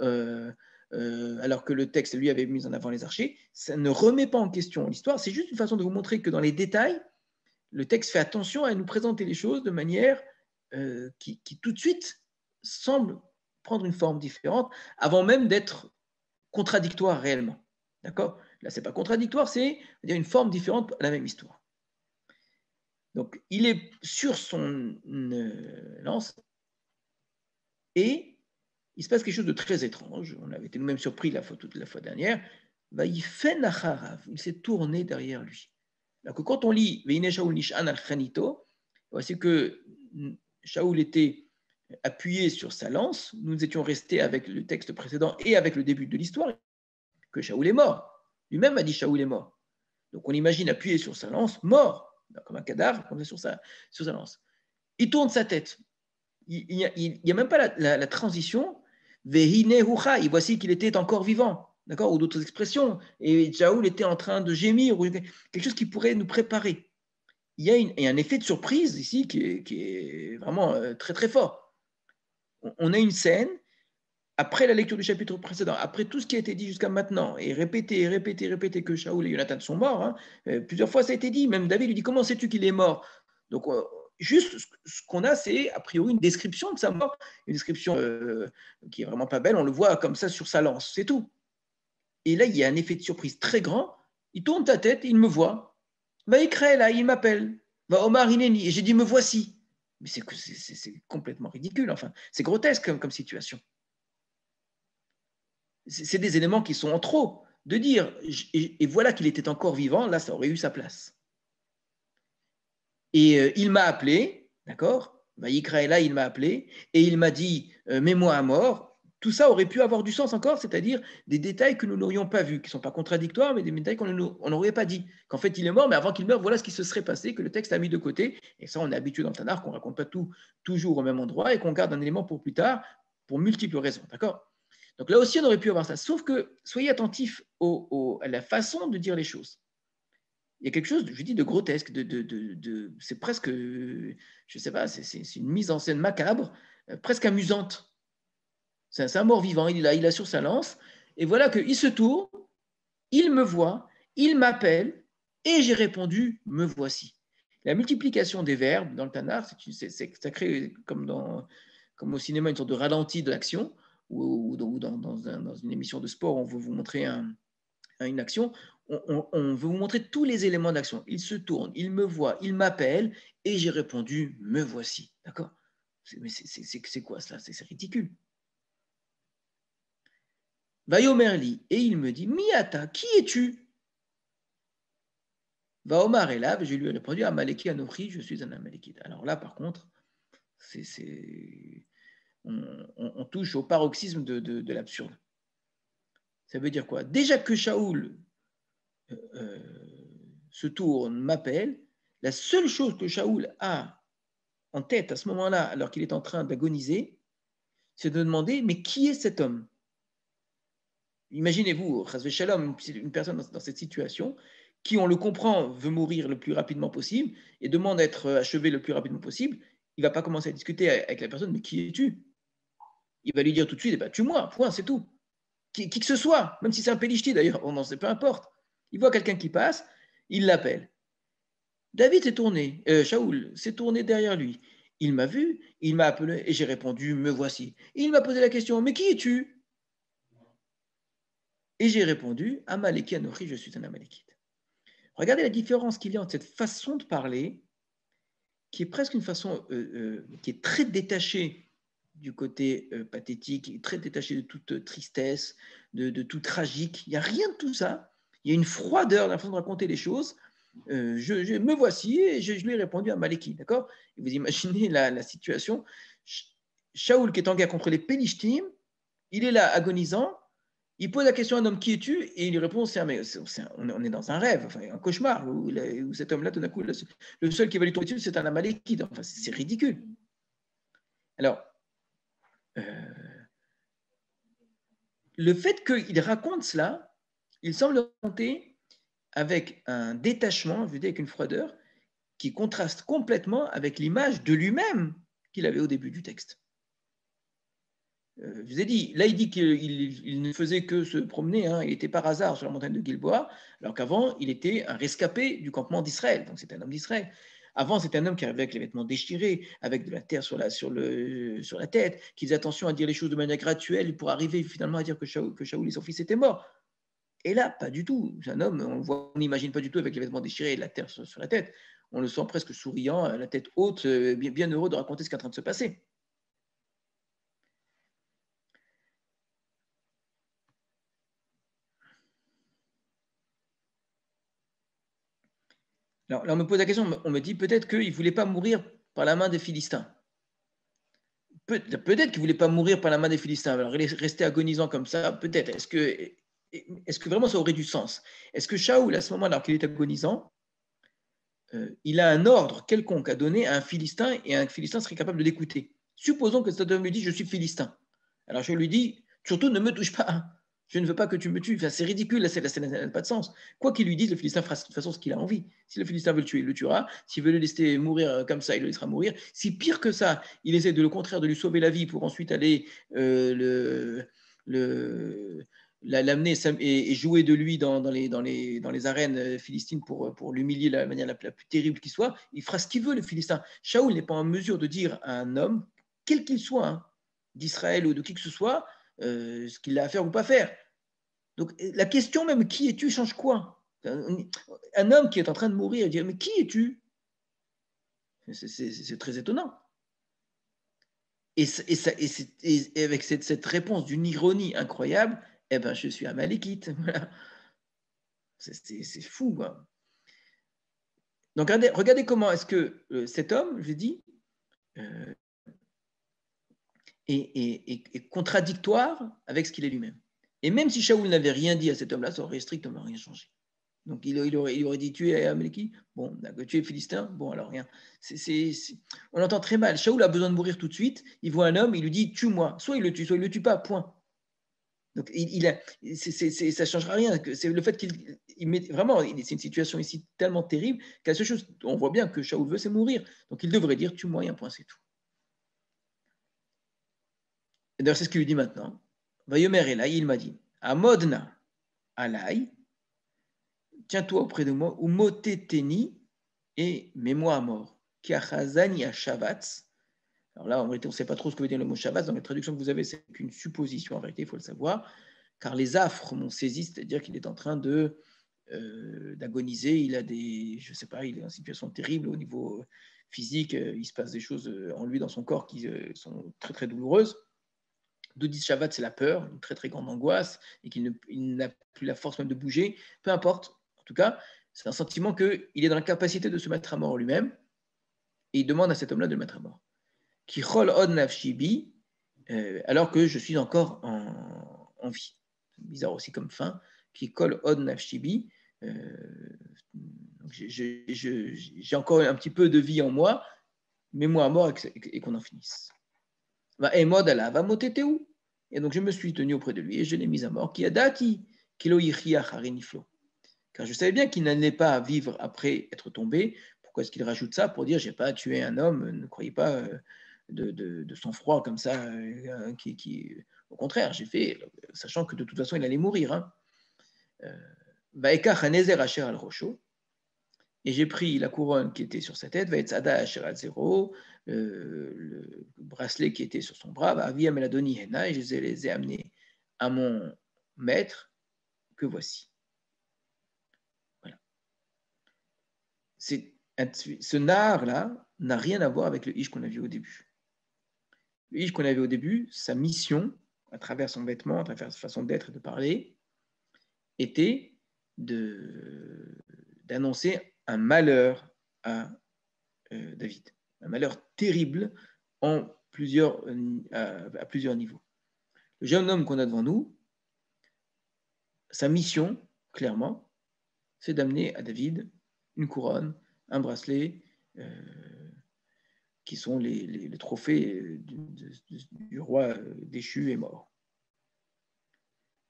S1: Euh, euh, alors que le texte lui avait mis en avant les archers. Ça ne remet pas en question l'histoire, c'est juste une façon de vous montrer que dans les détails, le texte fait attention à nous présenter les choses de manière euh, qui, tout de suite semble prendre une forme différente avant même d'être contradictoire réellement. D'accord Là, c'est pas contradictoire, c'est une forme différente à la même histoire. Donc, il est sur son euh, lance et il se passe quelque chose de très étrange. On avait été nous-mêmes surpris la fois, toute la fois dernière. Bah, il fait il s'est tourné derrière lui. Alors que quand on lit voici bah, que Shaoul était appuyé sur sa lance. Nous étions restés avec le texte précédent et avec le début de l'histoire que Shaoul est mort. Lui-même a dit Shaoul est mort. Donc on imagine appuyé sur sa lance, mort, bah, comme un cadavre, comme sur sa, sur sa lance. Il tourne sa tête. Il n'y a, même pas la transition et voici qu'il était encore vivant, d'accord Ou d'autres expressions, et Jaoul était en train de gémir, quelque chose qui pourrait nous préparer. Il y a, un effet de surprise ici qui est, vraiment euh, très très fort. On a une scène, après la lecture du chapitre précédent, après tout ce qui a été dit jusqu'à maintenant, et répété, répété, répété que Shaoul et Jonathan sont morts, hein, euh, plusieurs fois ça a été dit, même David lui dit Comment sais-tu qu'il est mort donc euh, juste ce qu'on a, c'est a priori une description de sa mort, une description euh, qui est vraiment pas belle, on le voit comme ça sur sa lance, c'est tout. Et là, il y a un effet de surprise très grand, il tourne ta tête, il me voit, il là, il m'appelle, Omar Ineni, et j'ai dit, me voici. Mais c'est, c'est complètement ridicule, enfin, c'est grotesque comme, situation. C'est, des éléments qui sont en trop de dire, et voilà qu'il était encore vivant, là, ça aurait eu sa place. Et euh, il m'a appelé, d'accord bah, là, il m'a appelé et il m'a dit euh, Mets-moi à mort. Tout ça aurait pu avoir du sens encore, c'est-à-dire des détails que nous n'aurions pas vus, qui ne sont pas contradictoires, mais des détails qu'on n'aurait pas dit. Qu'en fait, il est mort, mais avant qu'il meure, voilà ce qui se serait passé, que le texte a mis de côté. Et ça, on est habitué dans le Tanar qu'on ne raconte pas tout toujours au même endroit et qu'on garde un élément pour plus tard, pour multiples raisons. D'accord Donc là aussi, on aurait pu avoir ça. Sauf que soyez attentifs à la façon de dire les choses il y a quelque chose, je dis, de grotesque, de, c'est presque, je ne sais pas, c'est une mise en scène macabre, euh, presque amusante. C'est un, mort-vivant, il est il a sur sa lance, et voilà qu'il se tourne, il me voit, il m'appelle, et j'ai répondu, me voici. La multiplication des verbes dans le Tanar, ça crée, comme, dans, comme au cinéma, une sorte de ralenti de l'action, ou, dans, une émission de sport, on veut vous montrer une action, on, veut vous montrer tous les éléments d'action. Il se tourne, il me voit, il m'appelle, et j'ai répondu, me voici. D'accord Mais c'est quoi cela C'est ridicule. Merli. et il me dit, Miata, qui es-tu Va Omar est là, je lui ai répondu, Amaleki Anokhi, je suis un Amalekite. Alors là, par contre, c'est on, touche au paroxysme de, de l'absurde. Ça veut dire quoi Déjà que Shaoul euh, euh, se tourne, m'appelle, la seule chose que Shaoul a en tête à ce moment-là, alors qu'il est en train d'agoniser, c'est de demander mais qui est cet homme Imaginez-vous, Shalom une personne dans cette situation qui, on le comprend, veut mourir le plus rapidement possible et demande d'être achevé le plus rapidement possible, il ne va pas commencer à discuter avec la personne mais qui es-tu Il va lui dire tout de suite eh ben, tue-moi, point, c'est tout. Qui, que ce soit, même si c'est un pélichti d'ailleurs, on en sait, peu importe. Il voit quelqu'un qui passe, il l'appelle. David s'est tourné, euh, Shaoul s'est tourné derrière lui. Il m'a vu, il m'a appelé et j'ai répondu Me voici. il m'a posé la question Mais qui es-tu Et j'ai répondu Amaleki Anochi, je suis un Amalekite. Regardez la différence qu'il y a entre cette façon de parler, qui est presque une façon euh, euh, qui est très détachée du côté pathétique, très détachée de toute tristesse, de, de tout tragique. Il n'y a rien de tout ça il y a une froideur dans la façon de raconter les choses. Euh, je, me voici et je, lui ai répondu à maliki d'accord Vous imaginez la, situation. Shaoul qui est en guerre contre les Pélichtim, il est là agonisant, il pose la question à un homme qui es-tu et il lui répond on est dans un rêve, enfin, un cauchemar où, cet homme-là tout d'un coup le seul qui va lui tomber dessus c'est un Amalekite, enfin c'est ridicule. Alors euh, le fait qu'il raconte cela, il semble compter avec un détachement, avec une froideur, qui contraste complètement avec l'image de lui-même qu'il avait au début du texte. Euh, vous ai dit, là il dit qu'il ne faisait que se promener, hein. il était par hasard sur la montagne de Gilboa, alors qu'avant il était un rescapé du campement d'Israël, donc c'est un homme d'Israël. Avant, c'était un homme qui arrivait avec les vêtements déchirés, avec de la terre sur la, sur le, sur la tête, qui faisait attention à dire les choses de manière graduelle pour arriver finalement à dire que que Shaoul et son fils étaient morts. Et là, pas du tout. C'est un homme, on voit, on n'imagine pas du tout avec les vêtements déchirés et la terre sur, la tête. On le sent presque souriant, euh, la tête haute, euh, bien, heureux de raconter ce qui est en train de se passer. Alors, là, on me pose la question, on me dit peut-être qu'il ne voulait pas mourir par la main des Philistins. peut-être qu'il ne voulait pas mourir par la main des Philistins. Alors, il est agonisant comme ça, peut-être. Est-ce que est-ce que vraiment ça aurait du sens Est-ce que Shaoul, à ce moment-là, alors qu'il est agonisant, euh, il a un ordre quelconque à donner à un Philistin et un Philistin serait capable de l'écouter Supposons que cet homme lui dit Je suis Philistin. Alors je lui dis Surtout ne me touche pas, je ne veux pas que tu me tues. Enfin, c'est ridicule, la scène n'a pas de sens. Quoi qu'il lui dise, le Philistin fera de toute façon ce qu'il a envie. Si le Philistin veut le tuer, il le tuera. S'il veut le laisser mourir euh, comme ça, il le laissera mourir. Si pire que ça, il essaie de le contraire, de lui sauver la vie pour ensuite aller euh, le. le l'amener et, jouer de lui dans, les, arènes euh, philistines euh, pour, l'humilier de la manière la, plus terrible qui soit, il fera ce qu'il veut, le Philistin. Shaul n'est pas en mesure de dire à un homme, quel qu'il soit, hein, d'Israël ou de qui que ce soit, euh, ce qu'il a à faire ou pas faire. Donc la question même, qui es-tu, change quoi un, homme qui est en train de mourir il dit, mais qui es-tu C'est très étonnant. Et, avec cette, cette réponse d'une ironie incroyable, eh bien, je suis Amalekite. Voilà. C'est fou. Hein. Donc regardez, comment est-ce que euh, cet homme, je dis, euh, est, contradictoire avec ce qu'il est lui-même. Et même si Shaoul n'avait rien dit à cet homme-là, ça aurait strictement rien changé. Donc il, aurait, dit tu es Bon, tu es philistin Bon, alors rien. On l'entend très mal. Shaoul a besoin de mourir tout de suite. Il voit un homme, il lui dit tue-moi. Soit il le tue, soit il ne le tue pas, point. Donc, il, ça ne changera rien. C'est le fait qu'il met vraiment, c'est une situation ici tellement terrible qu'à ce chose, on voit bien que Shaul veut, c'est mourir. Donc, il devrait dire tu moi un point, c'est tout. Et d'ailleurs, c'est ce qu'il lui dit maintenant. et là, il m'a dit à à tiens-toi auprès de moi, ou moteteni, et mets-moi à mort. à alors là, en on ne sait pas trop ce que veut dire le mot Shabbat. Dans la traduction que vous avez, c'est qu'une supposition. En vérité, il faut le savoir. Car les affres m'ont saisi, c'est-à-dire qu'il est en train de euh, d'agoniser. Il a des, je sais pas, il est en situation terrible au niveau physique. Il se passe des choses en lui, dans son corps, qui euh, sont très très douloureuses. Dodis Shabbat, c'est la peur, une très très grande angoisse, et qu'il n'a plus la force même de bouger. Peu importe. En tout cas, c'est un sentiment qu'il est dans la capacité de se mettre à mort lui-même, et il demande à cet homme-là de le mettre à mort qui nafshibi, euh, alors que je suis encore en, en vie. Bizarre aussi comme fin, qui colle od nafshibi. Euh, j'ai encore un petit peu de vie en moi, mais moi à mort et qu'on en finisse. Et donc je me suis tenu auprès de lui et je l'ai mis à mort. Qui a dati Car je savais bien qu'il n'allait pas vivre après être tombé. Pourquoi est-ce qu'il rajoute ça pour dire j'ai pas tué un homme Ne croyez pas euh, de, de, sang-froid comme ça. Euh, hein, qui, Au contraire, j'ai fait, sachant que de toute façon, il allait mourir. Hein. Euh, et j'ai pris la couronne qui était sur sa tête, euh, le bracelet qui était sur son bras, Avia et je les ai amenés à mon maître, que voici. Voilà. Ce nar-là n'a rien à voir avec le ish qu'on a vu au début. Lui, qu'on avait au début, sa mission, à travers son vêtement, à travers sa façon d'être et de parler, était d'annoncer un malheur à euh, David, un malheur terrible euh, à, plusieurs niveaux. Le jeune homme qu'on a devant nous, sa mission, clairement, c'est d'amener à David une couronne, un bracelet, euh, qui sont les, trophées euh, du, roi euh, déchu et mort.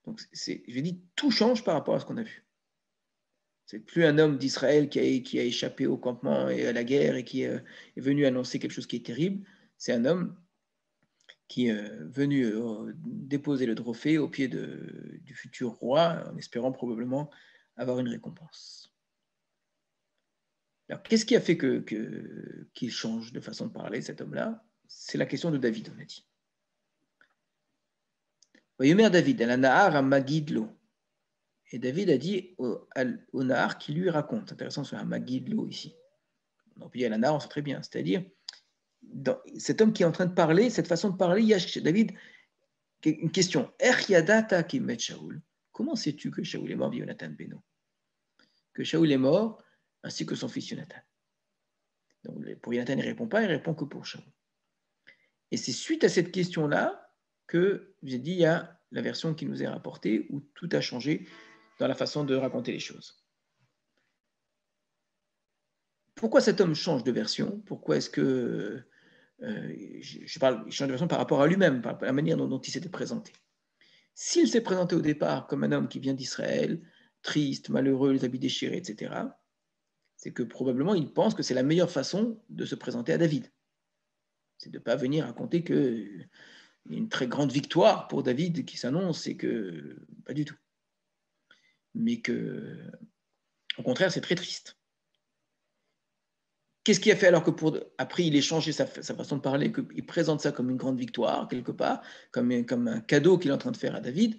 S1: Donc, c'est, dis, tout change par rapport à ce qu'on a vu. C'est plus un homme d'Israël qui a, échappé au campement et à la guerre et qui euh, est venu annoncer quelque chose qui est terrible. C'est un homme qui est venu déposer le trophée au pied du futur roi en espérant probablement avoir une récompense. Alors, qu'est-ce qui a fait que, qu'il change de façon de parler, cet homme-là C'est la question de David, on a dit. Voyez-moi, David, Et David a dit au, Nahar qui lui raconte. Intéressant un Magidlo ici. On peut dire la Nahar, on sait très bien. C'est-à-dire, dans, cet homme qui est en train de parler, cette façon de parler, y a, David, une question. Er Comment sais-tu que Shaoul est mort, Jonathan Beno Que Shaoul est mort ainsi que son fils Jonathan. pour Jonathan, il ne répond pas, il répond que pour Shaul. Et c'est suite à cette question-là que j'ai dit, il y a la version qui nous est rapportée où tout a changé dans la façon de raconter les choses. Pourquoi cet homme change de version Pourquoi est-ce que euh, je, parle, il change de version par rapport à lui-même, par, la manière dont il s'était présenté. S'il s'est présenté au départ comme un homme qui vient d'Israël, triste, malheureux, les habits déchirés, etc., c'est que probablement il pense que c'est la meilleure façon de se présenter à David. C'est de ne pas venir raconter qu'il y a une très grande victoire pour David qui s'annonce et que pas du tout. Mais que, au contraire, c'est très triste. Qu'est-ce qui a fait alors que pour après il a changé sa, façon de parler, qu'il présente ça comme une grande victoire quelque part, comme, comme un cadeau qu'il est en train de faire à David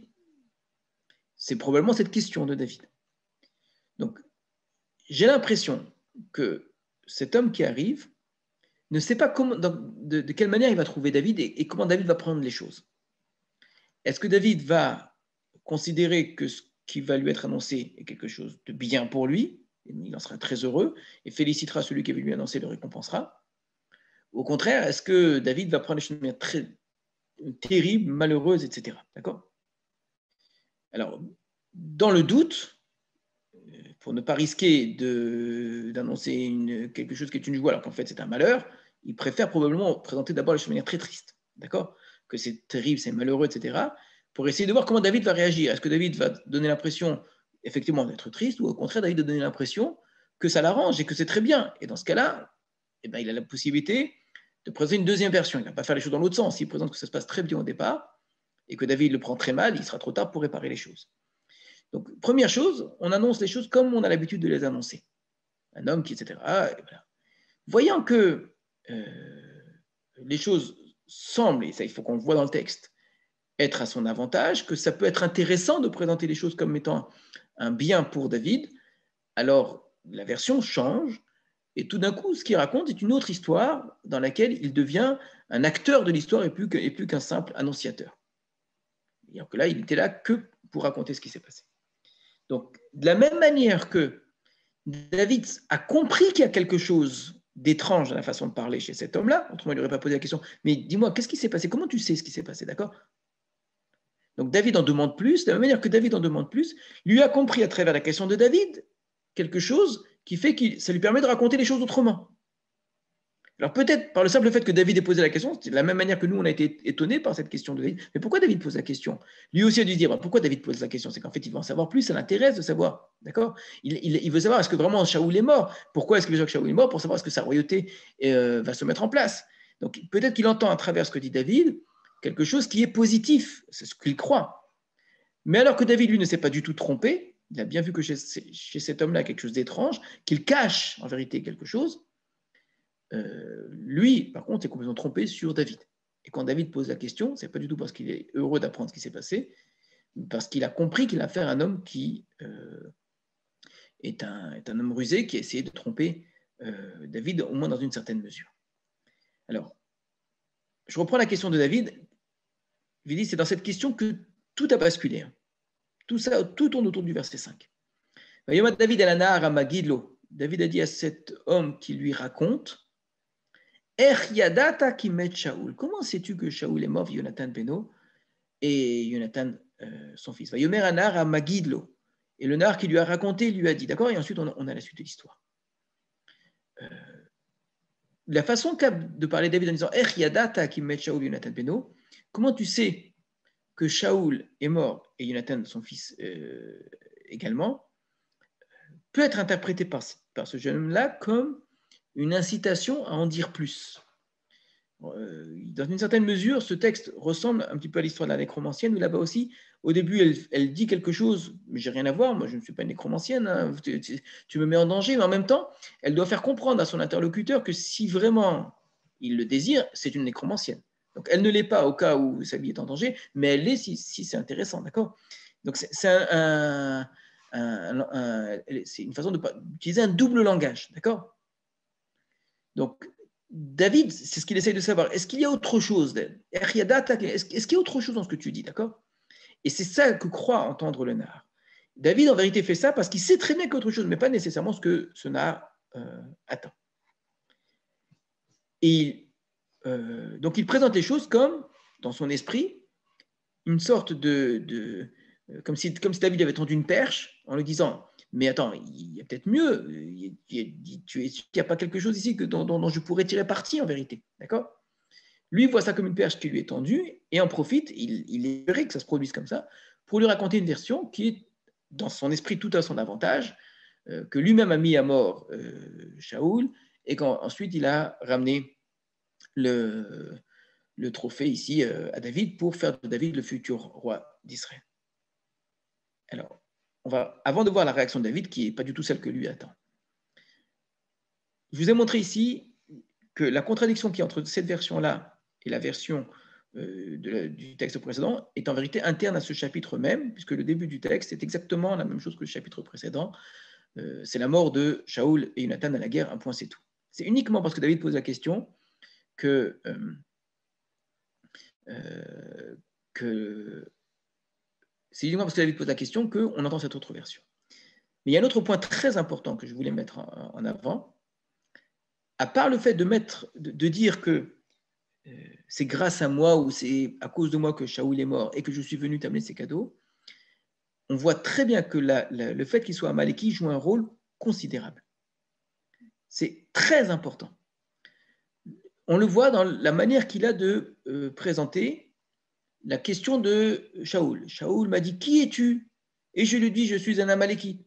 S1: C'est probablement cette question de David. Donc j'ai l'impression que cet homme qui arrive ne sait pas comment, de, quelle manière il va trouver David et, comment David va prendre les choses. Est-ce que David va considérer que ce qui va lui être annoncé est quelque chose de bien pour lui, il en sera très heureux et félicitera celui qui va lui et le récompensera. Au contraire, est-ce que David va prendre les choses très terrible, malheureuse, etc. D'accord Alors, dans le doute, pour ne pas risquer d'annoncer quelque chose qui est une joie alors qu'en fait c'est un malheur, il préfère probablement présenter d'abord les choses de manière très triste, d'accord Que c'est terrible, c'est malheureux, etc. Pour essayer de voir comment David va réagir. Est-ce que David va donner l'impression effectivement d'être triste ou au contraire David va donner l'impression que ça l'arrange et que c'est très bien Et dans ce cas-là, eh ben, il a la possibilité de présenter une deuxième version. Il ne va pas faire les choses dans l'autre sens. S'il présente que ça se passe très bien au départ et que David le prend très mal, il sera trop tard pour réparer les choses. Donc, première chose, on annonce les choses comme on a l'habitude de les annoncer. Un homme qui, etc. Voyant que euh, les choses semblent, et ça il faut qu'on le voit dans le texte, être à son avantage, que ça peut être intéressant de présenter les choses comme étant un bien pour David, alors la version change, et tout d'un coup, ce qu'il raconte est une autre histoire dans laquelle il devient un acteur de l'histoire et plus qu'un simple annonciateur. que là, il n'était là que pour raconter ce qui s'est passé. Donc, de la même manière que David a compris qu'il y a quelque chose d'étrange dans la façon de parler chez cet homme-là, autrement il n'aurait pas posé la question, mais dis-moi, qu'est-ce qui s'est passé Comment tu sais ce qui s'est passé D'accord Donc David en demande plus, de la même manière que David en demande plus, lui a compris à travers la question de David quelque chose qui fait que ça lui permet de raconter les choses autrement. Alors peut-être par le simple fait que David ait posé la question, c'est de la même manière que nous, on a été étonnés par cette question de David. Mais pourquoi David pose la question Lui aussi a dû dire, pourquoi David pose la question C'est qu'en fait, il veut en savoir plus, ça l'intéresse de savoir. D'accord il, veut savoir, est-ce que vraiment Shaoul est mort Pourquoi est-ce que Shaoul est mort Pour savoir est-ce que sa royauté euh, va se mettre en place. Donc peut-être qu'il entend à travers ce que dit David quelque chose qui est positif, c'est ce qu'il croit. Mais alors que David, lui, ne s'est pas du tout trompé, il a bien vu que chez, chez cet homme-là, quelque chose d'étrange, qu'il cache en vérité quelque chose, euh, lui, par contre, est complètement trompé sur David. Et quand David pose la question, c'est pas du tout parce qu'il est heureux d'apprendre ce qui s'est passé, parce qu'il a compris qu'il a affaire à un homme qui euh, est, un, homme rusé qui a essayé de tromper euh, David, au moins dans une certaine mesure. Alors, je reprends la question de David. Il dit c'est dans cette question que tout a basculé. Hein. Tout ça, tout tourne autour du verset 5. David David a dit à cet homme qui lui raconte, Er yadata met qui Comment sais-tu que Shaul est mort, Jonathan Beno et Jonathan, euh, son fils Vayomer Anar à Magidlo. Et le nar qui lui a raconté lui a dit, d'accord, et ensuite on, a, la suite de l'histoire. Euh, la façon de parler David en disant Er Yadata qui met Shaoul Jonathan Beno, comment tu sais que Shaoul est mort et Jonathan, son fils euh, également, peut être interprété par ce jeune homme-là comme une incitation à en dire plus. Euh, dans une certaine mesure, ce texte ressemble un petit peu à l'histoire de la nécromancienne, où là-bas aussi, au début, elle, dit quelque chose, mais j'ai rien à voir, moi je ne suis pas une nécromancienne, hein, tu, me mets en danger, mais en même temps, elle doit faire comprendre à son interlocuteur que si vraiment il le désire, c'est une nécromancienne. Donc elle ne l'est pas au cas où sa vie est en danger, mais elle l'est si, c'est intéressant, d'accord Donc c'est une façon d'utiliser un double langage, d'accord donc, David, c'est ce qu'il essaye de savoir. Est-ce qu'il y a autre chose d'elle Est-ce qu'il y a autre chose dans ce que tu dis, d'accord Et c'est ça que croit entendre le nard. David, en vérité, fait ça parce qu'il sait très bien qu'autre chose, mais pas nécessairement ce que ce nard euh, attend. Et euh, donc, il présente les choses comme, dans son esprit, une sorte de. Euh, comme, si, comme si David avait tendu une perche en lui disant mais attends, il y a peut-être mieux. Il n'y a pas quelque chose ici que, dont, je pourrais tirer parti en vérité. D'accord Lui voit ça comme une perche qui lui est tendue et en profite, il, il espérait que ça se produise comme ça, pour lui raconter une version qui est dans son esprit tout à son avantage, euh, que lui-même a mis à mort euh, Shaoul et qu'ensuite il a ramené le, le trophée ici euh, à David pour faire de David le futur roi d'Israël. Alors, avant de voir la réaction de David, qui n'est pas du tout celle que lui attend. Je vous ai montré ici que la contradiction qui est entre cette version-là et la version euh, du texte précédent est en vérité interne à ce chapitre même, puisque le début du texte est exactement la même chose que le chapitre précédent. Euh, c'est la mort de Shaoul et Jonathan à la guerre, un point c'est tout. C'est uniquement parce que David pose la question que, euh, que c'est uniquement parce que David pose la question qu'on entend cette autre version. Mais il y a un autre point très important que je voulais mettre en avant. À part le fait de, mettre, de, dire que euh, c'est grâce à moi ou c'est à cause de moi que Shaoul est mort et que je suis venu t'amener ces cadeaux, on voit très bien que le fait qu'il soit Maliki joue un rôle considérable. C'est très important. On le voit dans la manière qu'il a de euh, présenter la question de Shaoul. Shaoul m'a dit Qui es-tu Et je lui dis Je suis un Amaleki.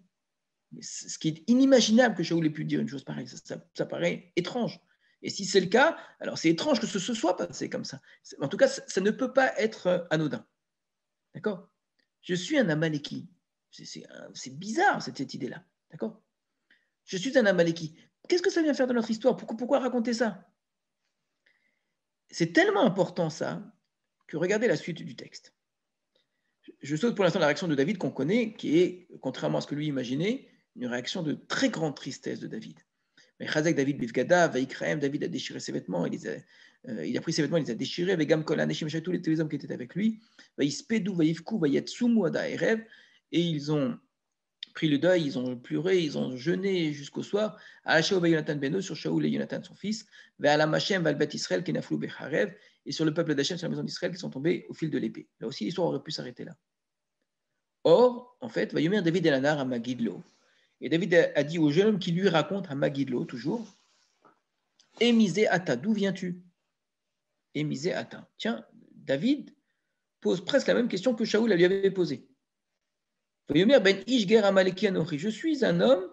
S1: Ce qui est inimaginable que Shaoul ait pu dire une chose pareille, ça, paraît étrange. Et si c'est le cas, alors c'est étrange que ce se soit passé comme ça. En tout cas, ça, ne peut pas être euh, anodin. D'accord Je suis un Amaleki. C'est bizarre cette, idée-là. D'accord Je suis un Amaleki. Qu'est-ce que ça vient faire dans notre histoire pourquoi raconter ça C'est tellement important ça que regardez la suite du texte. Je saute pour l'instant la réaction de David qu'on connaît, qui est, contrairement à ce que lui imaginait, une réaction de très grande tristesse de David. Mais Chazek David Bivgada, Vaikraem, David a déchiré ses vêtements, il, a, euh, il a pris ses vêtements, il les a déchirés, Vegam tous les, hommes qui étaient avec lui, Vaivku, Erev, et ils ont pris le deuil, ils ont pleuré, ils ont jeûné jusqu'au soir, à Beno, sur Shaul et Yonatan son fils, Ve'alam Valbet israel et sur le peuple d'Hachem, sur la maison d'Israël, qui sont tombés au fil de l'épée. Là aussi, l'histoire aurait pu s'arrêter là. Or, en fait, Vayomir David l'anar à Magidlo. Et David a dit au jeune homme qui lui raconte à Magidlo, toujours, Émisé Ata, d'où viens-tu Émisé Ata. Tiens, David pose presque la même question que Shaoul lui avait posée. Ben Ishger Amaleki je suis un homme,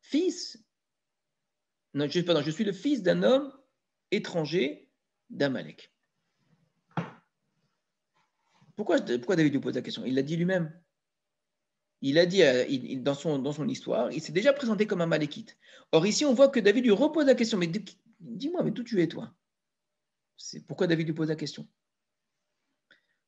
S1: fils, non, je, pardon, je suis le fils d'un homme étranger D'Amalek. Pourquoi, David lui pose la question Il l'a dit lui-même. Il a dit euh, dans, son, histoire, il s'est déjà présenté comme un maléquite Or ici, on voit que David lui repose la question. Mais dis-moi, mais tout tu es toi C'est pourquoi David lui pose la question.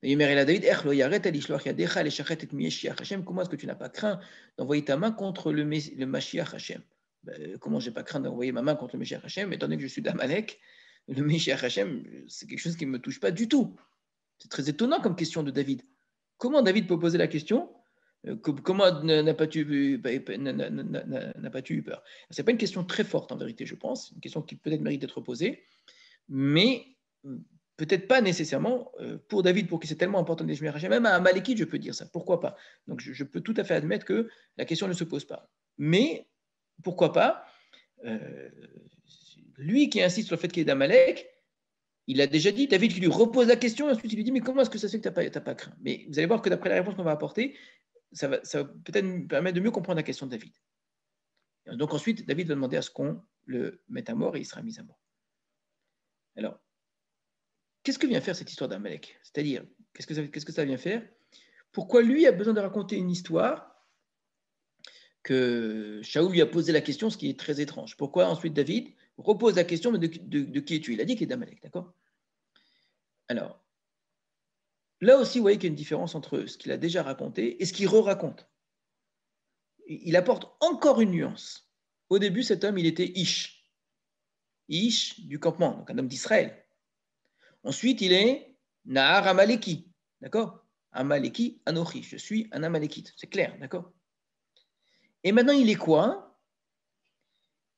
S1: Comment est-ce que tu n'as pas craint d'envoyer ta main contre le, le Mashiach Hashem Comment Comment j'ai pas craint d'envoyer ma main contre le Mashiach Hashem, étant donné que je suis d'Amalek le Meshiach Hachem, c'est quelque chose qui ne me touche pas du tout. C'est très étonnant comme question de David. Comment David peut poser la question euh, Comment n'a pas tu bah, pas eu peur C'est pas une question très forte en vérité, je pense, une question qui peut-être mérite d'être posée, mais hum, peut-être pas nécessairement euh, pour David, pour qui c'est tellement important des Hachem, même à Amalekite, je peux dire ça, pourquoi pas Donc je, peux tout à fait admettre que la question ne se pose pas. Mais pourquoi pas euh, lui qui insiste sur le fait qu'il est d'Amalek, il a déjà dit, David qui lui repose la question, et ensuite il lui dit, mais comment est-ce que ça se fait que tu n'as pas, pas, craint Mais vous allez voir que d'après la réponse qu'on va apporter, ça va, peut-être permettre de mieux comprendre la question de David. donc ensuite, David va demander à ce qu'on le mette à mort et il sera mis à mort. Alors, qu'est-ce que vient faire cette histoire d'Amalek C'est-à-dire, qu'est-ce que, ça, vient faire Pourquoi lui a besoin de raconter une histoire que chaou lui a posé la question, ce qui est très étrange Pourquoi ensuite David repose la question de, qui es-tu Il a dit qu'il est d'Amalek, d'accord Alors, là aussi, vous voyez qu'il y a une différence entre ce qu'il a déjà raconté et ce qu'il re-raconte. Il apporte encore une nuance. Au début, cet homme, il était Ish. Ish du campement, donc un homme d'Israël. Ensuite, il est Nahar Amaleki, d'accord Amaleki Anochi, je suis un Amalekite, c'est clair, d'accord Et maintenant, il est quoi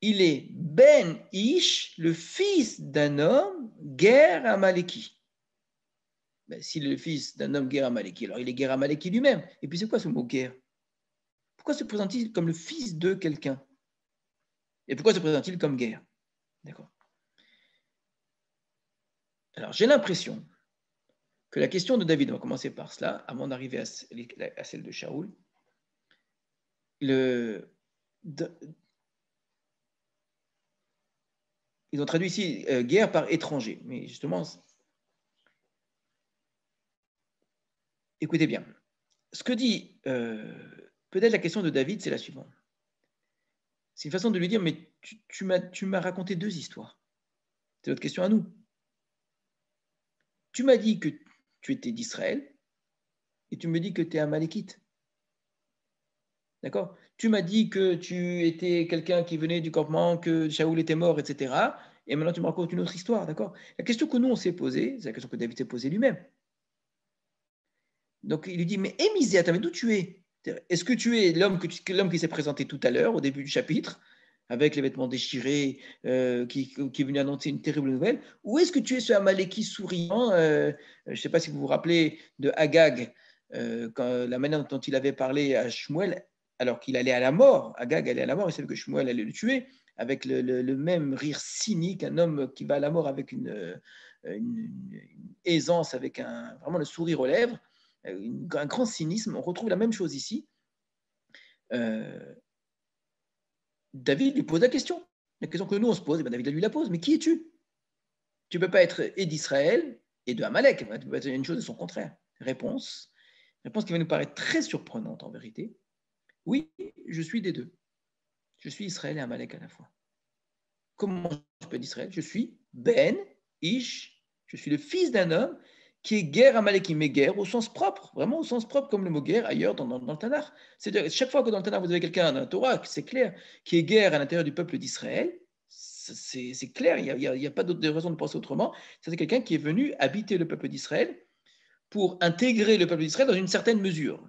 S1: il est Ben Ish, le fils d'un homme, guerre à Ben, S'il est le fils d'un homme guerre Maléki, alors il est guerre à Maléki lui-même. Et puis c'est quoi ce mot guerre Pourquoi se présente-t-il comme le fils de quelqu'un Et pourquoi se présente-t-il comme guerre D'accord. Alors j'ai l'impression que la question de David, on va commencer par cela, avant d'arriver à celle de Shaoul, le, ils ont traduit ici euh, guerre par étranger. Mais justement, écoutez bien. Ce que dit euh, peut-être la question de David, c'est la suivante. C'est une façon de lui dire, mais tu, tu m'as raconté deux histoires. C'est votre question à nous. Tu m'as dit que tu étais d'Israël et tu me dis que tu es un amalékite. D'accord tu m'as dit que tu étais quelqu'un qui venait du campement, que Shaoul était mort, etc. Et maintenant, tu me racontes une autre histoire, d'accord La question que nous, on s'est posée, c'est la question que David s'est posée lui-même. Donc, il lui dit, mais attends, mais d'où tu es Est-ce que tu es l'homme qui s'est présenté tout à l'heure, au début du chapitre, avec les vêtements déchirés, euh, qui, est venu annoncer une terrible nouvelle Ou est-ce que tu es ce Amaleki souriant euh, euh, Je ne sais pas si vous vous rappelez de Agag, la manière dont il avait parlé à Shmuel, alors qu'il allait à la mort, Agag allait à la mort, il savait que Shmuel allait le tuer, avec le, même rire cynique, un homme qui va à la mort avec une, euh, aisance, avec un, vraiment le sourire aux lèvres, euh, un grand cynisme. On retrouve la même chose ici. Euh, David lui pose la question, la question que nous on se pose, et eh ben, David lui la pose, mais qui es-tu Tu ne peux pas être et d'Israël et de Amalek, tu peux pas être une chose de son contraire. Réponse, réponse qui va nous paraître très surprenante en vérité, oui, je suis des deux. Je suis Israël et Amalek à la fois. Comment je peux être Israël Je suis Ben, Ish, je suis le fils d'un homme qui est guerre Amalek, mais guerre au sens propre, vraiment au sens propre, comme le mot guerre ailleurs dans, le Tanakh. C'est-à-dire, chaque fois que dans le Tanakh vous avez quelqu'un dans la Torah, c'est clair, qui est guerre à l'intérieur du peuple d'Israël, c'est, clair, il n'y a, a, pas d'autre raison de penser autrement. C'est quelqu'un qui est venu habiter le peuple d'Israël pour intégrer le peuple d'Israël dans une certaine mesure.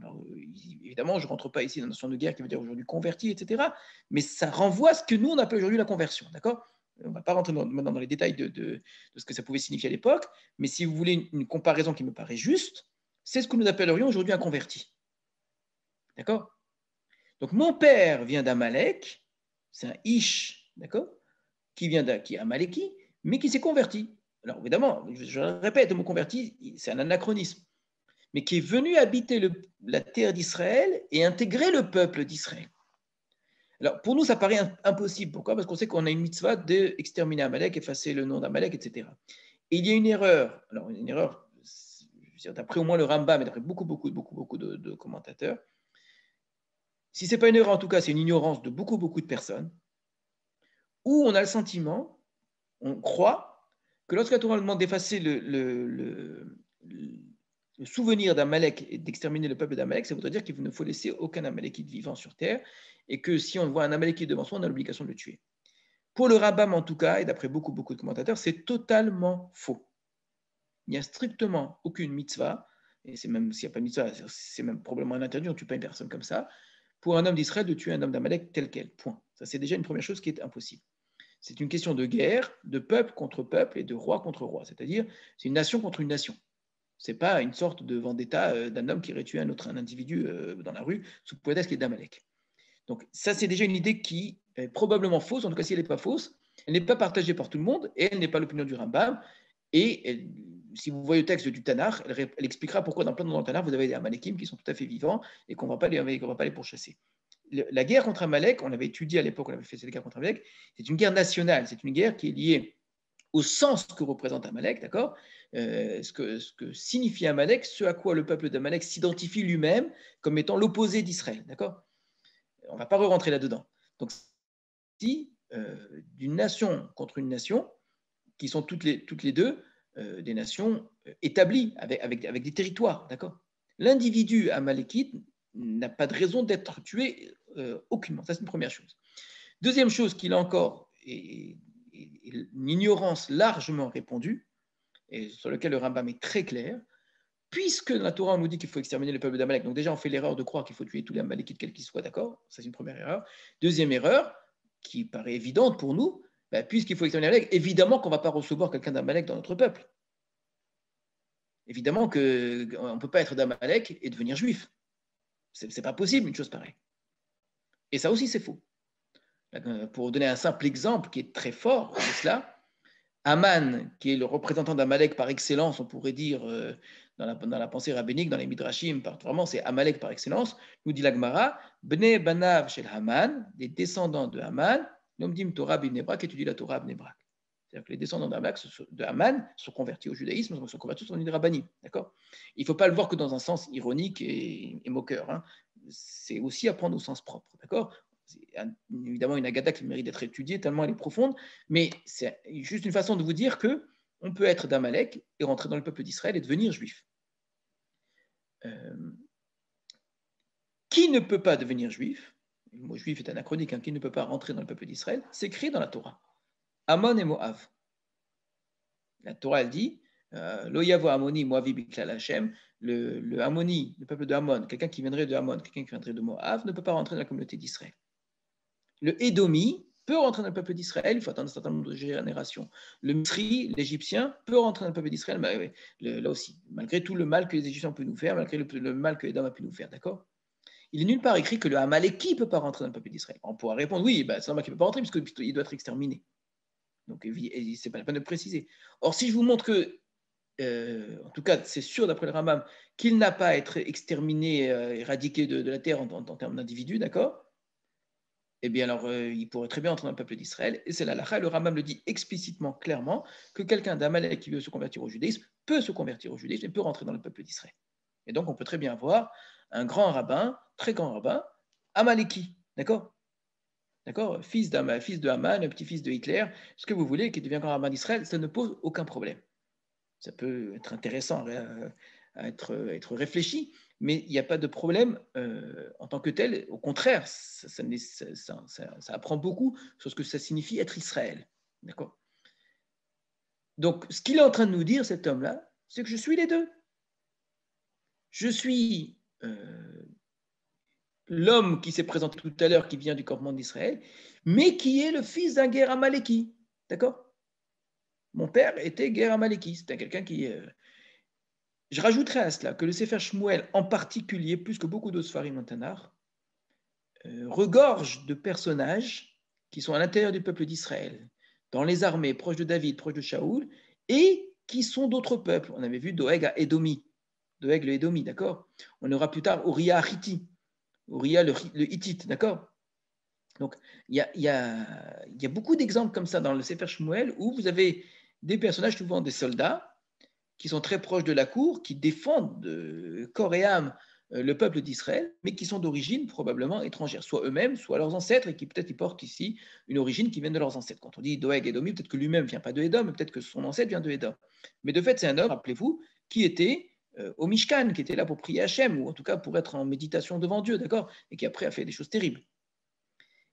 S1: Évidemment, je ne rentre pas ici dans la notion de guerre qui veut dire aujourd'hui converti, etc. Mais ça renvoie à ce que nous, on appelle aujourd'hui la conversion. D'accord on ne va pas rentrer dans, dans les détails de, ce que ça pouvait signifier à l'époque, mais si vous voulez une, comparaison qui me paraît juste, c'est ce que nous appellerions aujourd'hui un converti. D'accord Donc mon père vient d'Amalek, c'est un Ish, d'accord Qui vient d'un, qui est Amaleki, mais qui s'est converti. Alors évidemment, je le répète, le mot converti, c'est un anachronisme mais qui est venu habiter la terre d'Israël et intégrer le peuple d'Israël. Alors, pour nous, ça paraît impossible. Pourquoi Parce qu'on sait qu'on a une mitzvah d'exterminer Amalek, effacer le nom d'Amalek, etc. Et il y a une erreur. Alors, une erreur, d'après au moins le Rambam, mais d'après beaucoup, beaucoup, beaucoup, beaucoup de, commentateurs. Si ce n'est pas une erreur, en tout cas, c'est une ignorance de beaucoup, beaucoup de personnes, où on a le sentiment, on croit, que lorsque la Torah demande d'effacer le, le, le, le souvenir d'Amalek et d'exterminer le peuple d'Amalek, ça voudrait dire qu'il ne faut laisser aucun Amalekite vivant sur terre et que si on voit un Amalekite devant soi, on a l'obligation de le tuer. Pour le Rabbam, en tout cas, et d'après beaucoup, beaucoup de commentateurs, c'est totalement faux. Il n'y a strictement aucune mitzvah, et c'est même s'il n'y a pas de mitzvah, c'est même probablement un interdit, on ne tue pas une personne comme ça, pour un homme d'Israël de tuer un homme d'Amalek tel quel. Point. Ça, c'est déjà une première chose qui est impossible. C'est une question de guerre, de peuple contre peuple et de roi contre roi, c'est-à-dire c'est une nation contre une nation. C'est pas une sorte de vendetta euh, d'un homme qui aurait tué un autre un individu euh, dans la rue sous prétexte qu'il est d'Amalek. Donc ça, c'est déjà une idée qui est probablement fausse, en tout cas si elle n'est pas fausse, elle n'est pas partagée par tout le monde et elle n'est pas l'opinion du Rambam. Et si vous voyez le texte du Tanakh, elle, expliquera pourquoi dans plein de dans le vous avez des Amalekim qui sont tout à fait vivants et qu'on ne va pas les pourchasser. la guerre contre Amalek, on l'avait étudié à l'époque, on avait fait cette guerre contre Amalek, c'est une guerre nationale, c'est une guerre qui est liée au sens que représente Amalek, d'accord euh, ce, que, signifie Amalek, ce à quoi le peuple d'Amalek s'identifie lui-même comme étant l'opposé d'Israël, d'accord On ne va pas re-rentrer là-dedans. Donc, si euh, d'une nation contre une nation, qui sont toutes les, deux euh, des nations établies, avec, des territoires, d'accord L'individu Amalekite n'a pas de raison d'être tué aucunement, ça c'est une première chose. Deuxième chose qu'il a encore, et une ignorance largement répandue, et sur lequel le Rambam est très clair, puisque la Torah nous dit qu'il faut exterminer le peuple d'Amalek, donc déjà on fait l'erreur de croire qu'il faut tuer tous les Amalekites, quels qu'ils soient, d'accord Ça c'est une première erreur. Deuxième erreur, qui paraît évidente pour nous, bah, puisqu'il faut exterminer Amalek, évidemment qu'on ne va pas recevoir quelqu'un d'Amalek dans notre peuple. Évidemment qu'on ne peut pas être d'Amalek et devenir juif. Ce n'est pas possible une chose pareille. Et ça aussi c'est faux. Euh, pour donner un simple exemple qui est très fort de cela, Aman, qui est le représentant d'Amalek par excellence, on pourrait dire euh, dans la, pensée rabbinique, dans les midrashim, vraiment c'est Amalek par excellence, nous dit l'Agmara, Bnei Banav Shel Haman, les descendants de Haman, Nomdim Torah Bnebrak étudie la Torah Bnebrak. C'est-à-dire que les descendants d'Amalek, de Haman sont convertis au judaïsme, sont convertis au Nidrabani. D'accord Il ne faut pas le voir que dans un sens ironique et, moqueur. Hein. C'est aussi à prendre au sens propre. D'accord évidemment une agada qui mérite d'être étudiée tellement elle est profonde, mais c'est juste une façon de vous dire que on peut être d'Amalek et rentrer dans le peuple d'Israël et devenir juif. Euh, qui ne peut pas devenir juif Le mot juif est anachronique, hein, qui ne peut pas rentrer dans le peuple d'Israël, c'est écrit dans la Torah. Amon et Moav. La Torah, elle dit euh, yavo Amoni, Moavi le, le Amoni, le peuple de Amon, quelqu'un qui viendrait de Amon, quelqu'un qui viendrait de Moav, ne peut pas rentrer dans la communauté d'Israël le Édomi peut rentrer dans le peuple d'Israël, il faut attendre un certain nombre de générations. Le Misri, l'Égyptien, peut rentrer dans le peuple d'Israël, mais là aussi, malgré tout le mal que les Égyptiens peuvent nous faire, malgré le, mal que les a pu nous faire, d'accord il n'est nulle part écrit que le qui ne peut pas rentrer dans le peuple d'Israël. On pourra répondre, oui, ben, c'est normal qui ne peut pas rentrer, puisqu'il doit être exterminé. Donc, ce n'est pas la peine de préciser. Or, si je vous montre que, euh, en tout cas, c'est sûr d'après le Ramam, qu'il n'a pas à être exterminé, euh, éradiqué de, la terre en, en termes d'individus, d'accord eh bien alors euh, il pourrait très bien entrer dans le peuple d'Israël. Et c'est la Le Rambam le dit explicitement, clairement, que quelqu'un d'Amalek qui veut se convertir au judaïsme peut se convertir au judaïsme et peut rentrer dans le peuple d'Israël. Et donc on peut très bien voir un grand rabbin, très grand rabbin, Amaleki, d'accord D'accord Fils, fils de Haman, petit-fils de Hitler, ce que vous voulez, qui devient grand rabbin d'Israël, ça ne pose aucun problème. Ça peut être intéressant euh, à être réfléchi, mais il n'y a pas de problème euh, en tant que tel. Au contraire, ça, apprend beaucoup sur ce que ça signifie être Israël. D'accord Donc, ce qu'il est en train de nous dire, cet homme-là, c'est que je suis les deux. Je suis euh, l'homme qui s'est présenté tout à l'heure, qui vient du campement d'Israël, mais qui est le fils d'un guerre D'accord Mon père était guerre C'était quelqu'un qui. Euh, je rajouterai à cela que le Sefer Shmuel, en particulier, plus que beaucoup d'autres Sfarim euh, regorge de personnages qui sont à l'intérieur du peuple d'Israël, dans les armées proches de David, proches de Shaoul, et qui sont d'autres peuples. On avait vu Doeg à Edomi, Doeg le Edomi, d'accord On aura plus tard Uriah Hiti. Uriah le, le Hittite, d'accord Donc, il y, a, beaucoup d'exemples comme ça dans le Sefer Shmuel où vous avez des personnages souvent des soldats qui sont très proches de la cour, qui défendent de euh, corps et âme euh, le peuple d'Israël, mais qui sont d'origine probablement étrangère, soit eux-mêmes, soit leurs ancêtres, et qui peut-être portent ici une origine qui vient de leurs ancêtres. Quand on dit Doeg et Edomi, peut-être que lui-même ne vient pas de Edom, peut-être que son ancêtre vient de Edom. Mais de fait, c'est un homme, rappelez-vous, qui était euh, au Mishkan, qui était là pour prier Hachem, ou en tout cas pour être en méditation devant Dieu, d'accord Et qui après a fait des choses terribles.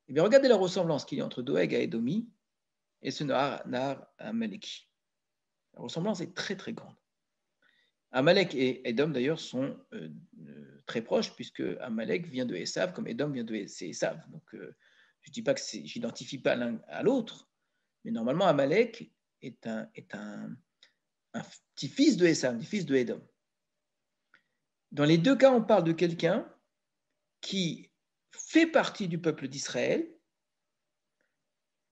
S1: Eh bien, regardez la ressemblance qu'il y a entre Doeg et Edomi et ce Nahar, Nahar la ressemblance est très très grande. Amalek et Edom d'ailleurs sont euh, euh, très proches puisque Amalek vient de Esav comme Edom vient de Esav. Donc euh, je ne dis pas que j'identifie pas l'un à l'autre, mais normalement Amalek est un, petit-fils de Esav, un fils de Edom. Dans les deux cas, on parle de quelqu'un qui fait partie du peuple d'Israël,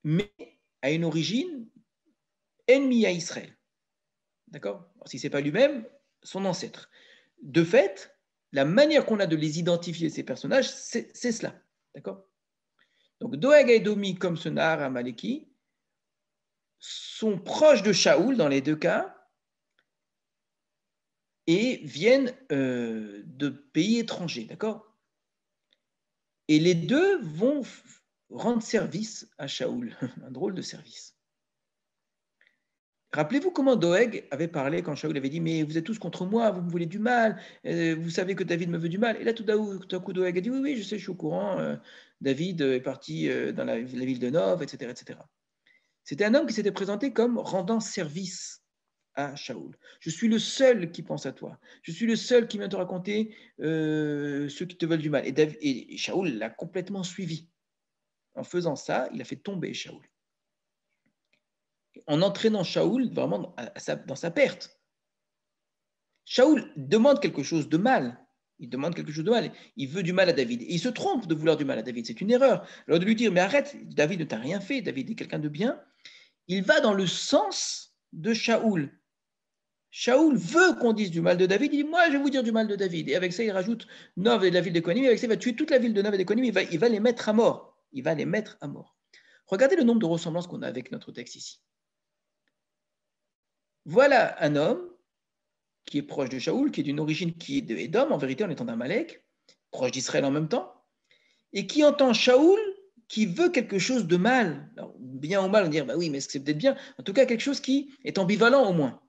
S1: mais a une origine ennemie à Israël. D'accord Si ce n'est pas lui-même, son ancêtre. De fait, la manière qu'on a de les identifier, ces personnages, c'est cela. D'accord Donc, Doeg et Domi, comme ce à Maliki, sont proches de Shaoul dans les deux cas et viennent euh, de pays étrangers. D'accord Et les deux vont rendre service à Shaoul. Un drôle de service. Rappelez-vous comment Doeg avait parlé quand Shaul avait dit Mais vous êtes tous contre moi, vous me voulez du mal, euh, vous savez que David me veut du mal. Et là, tout d'un coup, Doeg a dit Oui, oui, je sais, je suis au courant, euh, David euh, est parti dans la, ville de Nov, etc. etc. C'était un homme qui s'était présenté comme rendant service à Shaul. Je suis le seul qui pense à toi. Je suis le seul qui vient te raconter ceux qui te veulent du mal. Et, David, et Shaul l'a complètement suivi. En faisant ça, il a fait tomber Shaul en entraînant Shaoul vraiment dans sa perte. Shaoul demande quelque chose de mal. Il demande quelque chose de mal. Il veut du mal à David. il se trompe de vouloir du mal à David. C'est une erreur. Alors de lui dire, mais arrête, David ne t'a rien fait, David est quelqu'un de bien. Il va dans le sens de Shaoul. Shaoul veut qu'on dise du mal de David. Il dit, moi, je vais vous dire du mal de David. Et avec ça, il rajoute Nov et la ville Et Avec ça, il va tuer toute la ville de Nov et d'Economie. Il va, il va les mettre à mort. Il va les mettre à mort. Regardez le nombre de ressemblances qu'on a avec notre texte ici. Voilà un homme qui est proche de Shaoul, qui est d'une origine qui est de Edom, en vérité en étant Malek, proche d'Israël en même temps, et qui entend Shaoul qui veut quelque chose de mal. bien ou mal, on dire, bah oui, mais est-ce que c'est peut-être bien. En tout cas, quelque chose qui est ambivalent au moins.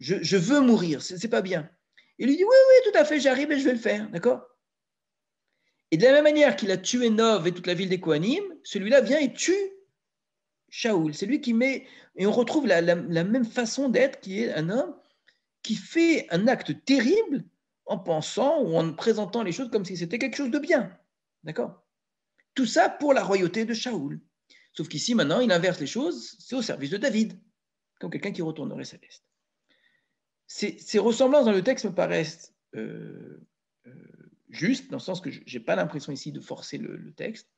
S1: Je, veux mourir, c'est pas bien. Il lui dit, oui, oui, tout à fait, j'arrive et je vais le faire, d'accord Et de la même manière qu'il a tué Nov et toute la ville des Kohanim, celui-là vient et tue Shaoul. C'est lui qui met, et on retrouve la, même façon d'être qui est un homme qui fait un acte terrible en pensant ou en présentant les choses comme si c'était quelque chose de bien. D'accord Tout ça pour la royauté de Shaoul. Sauf qu'ici, maintenant, il inverse les choses, c'est au service de David, comme quelqu'un qui retournerait sa veste. Ces, ressemblances dans le texte me paraissent euh, euh, justes, dans le sens que je n'ai pas l'impression ici de forcer le texte.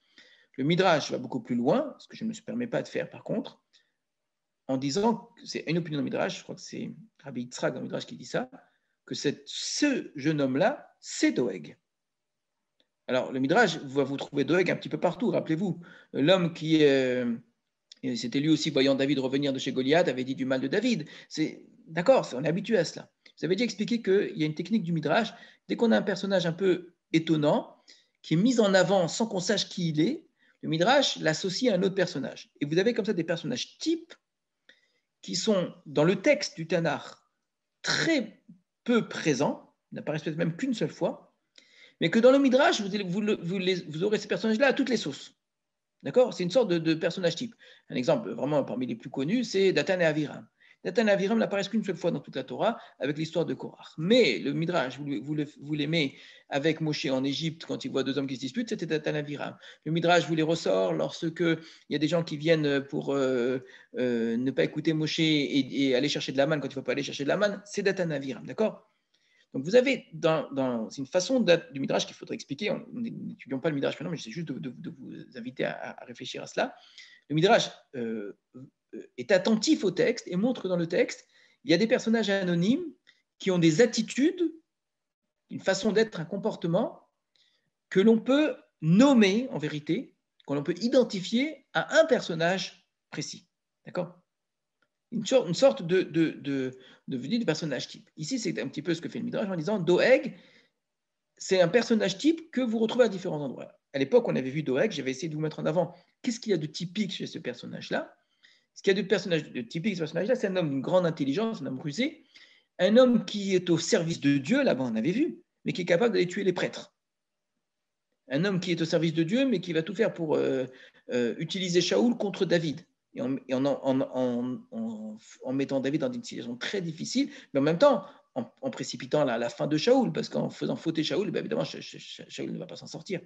S1: Le Midrash va beaucoup plus loin, ce que je ne me permets pas de faire par contre, en disant, c'est une opinion de Midrash, je crois que c'est Rabbi Yitzhak dans le Midrash qui dit ça, que ce jeune homme-là, c'est Doeg. Alors, le Midrash va vous trouver Doeg un petit peu partout, rappelez-vous. L'homme qui, euh, c'était lui aussi, voyant David revenir de chez Goliath, avait dit du mal de David. C'est D'accord, on est habitué à cela. Vous avez déjà expliqué qu'il y a une technique du Midrash, dès qu'on a un personnage un peu étonnant, qui est mis en avant sans qu'on sache qui il est, le Midrash l'associe à un autre personnage. Et vous avez comme ça des personnages types qui sont dans le texte du Tanakh très peu présents, n'apparaissent peut-être même qu'une seule fois, mais que dans le Midrash, vous, aurez ces personnages-là à toutes les sauces. D'accord C'est une sorte de, personnage type. Un exemple vraiment parmi les plus connus, c'est Datan et Aviram. Datan Aviram qu'une seule fois dans toute la Torah avec l'histoire de Korach. Mais le Midrash, vous l'aimez avec Moshe en Égypte quand il voit deux hommes qui se disputent, c'était Dathan Aviram. Le Midrash vous les ressort lorsque il y a des gens qui viennent pour euh, euh, ne pas écouter Moshe et, aller chercher de la manne quand il ne faut pas aller chercher de la manne, c'est Datanaviram, Aviram, d'accord donc vous avez, dans, c'est une façon du Midrash qu'il faudrait expliquer, on n'étudions pas le Midrash maintenant, mais c'est juste de, vous inviter à, réfléchir à cela. Le Midrash euh, euh, est attentif au texte et montre que dans le texte, il y a des personnages anonymes qui ont des attitudes, une façon d'être, un comportement que l'on peut nommer en vérité, qu'on l'on peut identifier à un personnage précis. D'accord une, sorte de, de, de, personnage type. Ici, c'est un petit peu ce que fait le Midrash en disant Doeg, c'est un personnage type que vous retrouvez à différents endroits. À l'époque, on avait vu Doeg, j'avais essayé de vous mettre en avant qu'est-ce qu'il y a de typique chez ce personnage-là. Ce qu'il y a de personnage de typique, ce personnage-là, c'est un homme d'une grande intelligence, un homme rusé, un homme qui est au service de Dieu, là-bas on avait vu, mais qui est capable d'aller tuer les prêtres. Un homme qui est au service de Dieu, mais qui va tout faire pour euh, euh, utiliser Shaoul contre David. en, mettant David dans une situation très difficile, mais en même temps en, précipitant la, fin de Shaoul, parce qu'en faisant fauter Shaoul, ben, évidemment, Shaoul ne va pas s'en sortir.